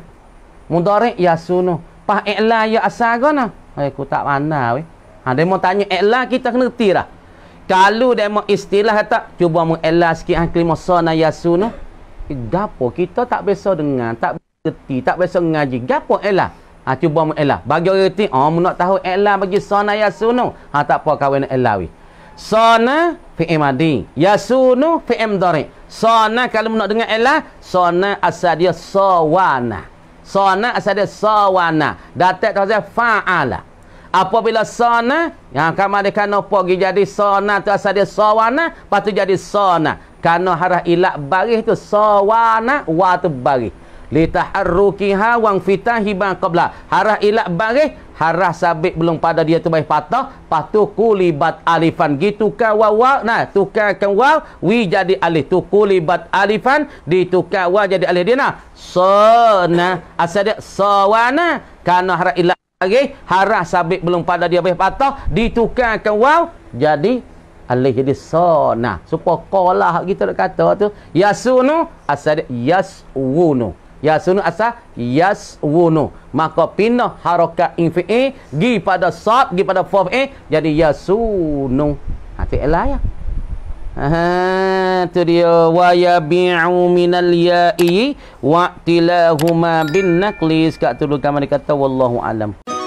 mu yasunu pah iklan ya asal gana Eh, aku tak pandai weh. Ha, demo tanya elah kita kena reti dah. Kalau demo istilah kata cuba mengelah sikit ah kelima sana yasu eh, gapo kita tak biasa dengar, tak reti, tak biasa mengaji, Gapo elah? Ha, cuba mengelah. Bagi orang reti, ah oh, nak tahu elah bagi sana yasu no. Ha, ah, tak apa kawin elah weh. Sana fi'i madi. Yasunu fi'i mdari. Sana kalau nak dengar ilah. Sana asal dia sawana. So sana asal dia sawana datat tu asal faala apabila sana yang kamu ada kena pergi jadi sana tu asal dia sawana patu jadi sana kerana harah ilak barih tu sawana wa tu barih li taharrukiha wang fitahi ba qabla harah ila barih harah sabik belum pada dia tu baik patah patu kulibat alifan gitu ka wa nah tukarkan wa wi jadi alif tu kulibat alifan ditukar wa jadi alif dia nah sana asal dia sawana kana harah ila barih harah sabik belum pada dia baik patah ditukarkan wa jadi alif jadi sana supaya qalah kita nak kata tu yasunu asal dia Yasunu asa Yaswunu Maka pindah harokat infi -i, Gi pada sob Gi pada fof -i, Jadi Yasunu hati elah ya Itu dia Wa yabi'u minal ya'i tilahuma bin naklis Kat tu dulu kamar kata wallahu alam.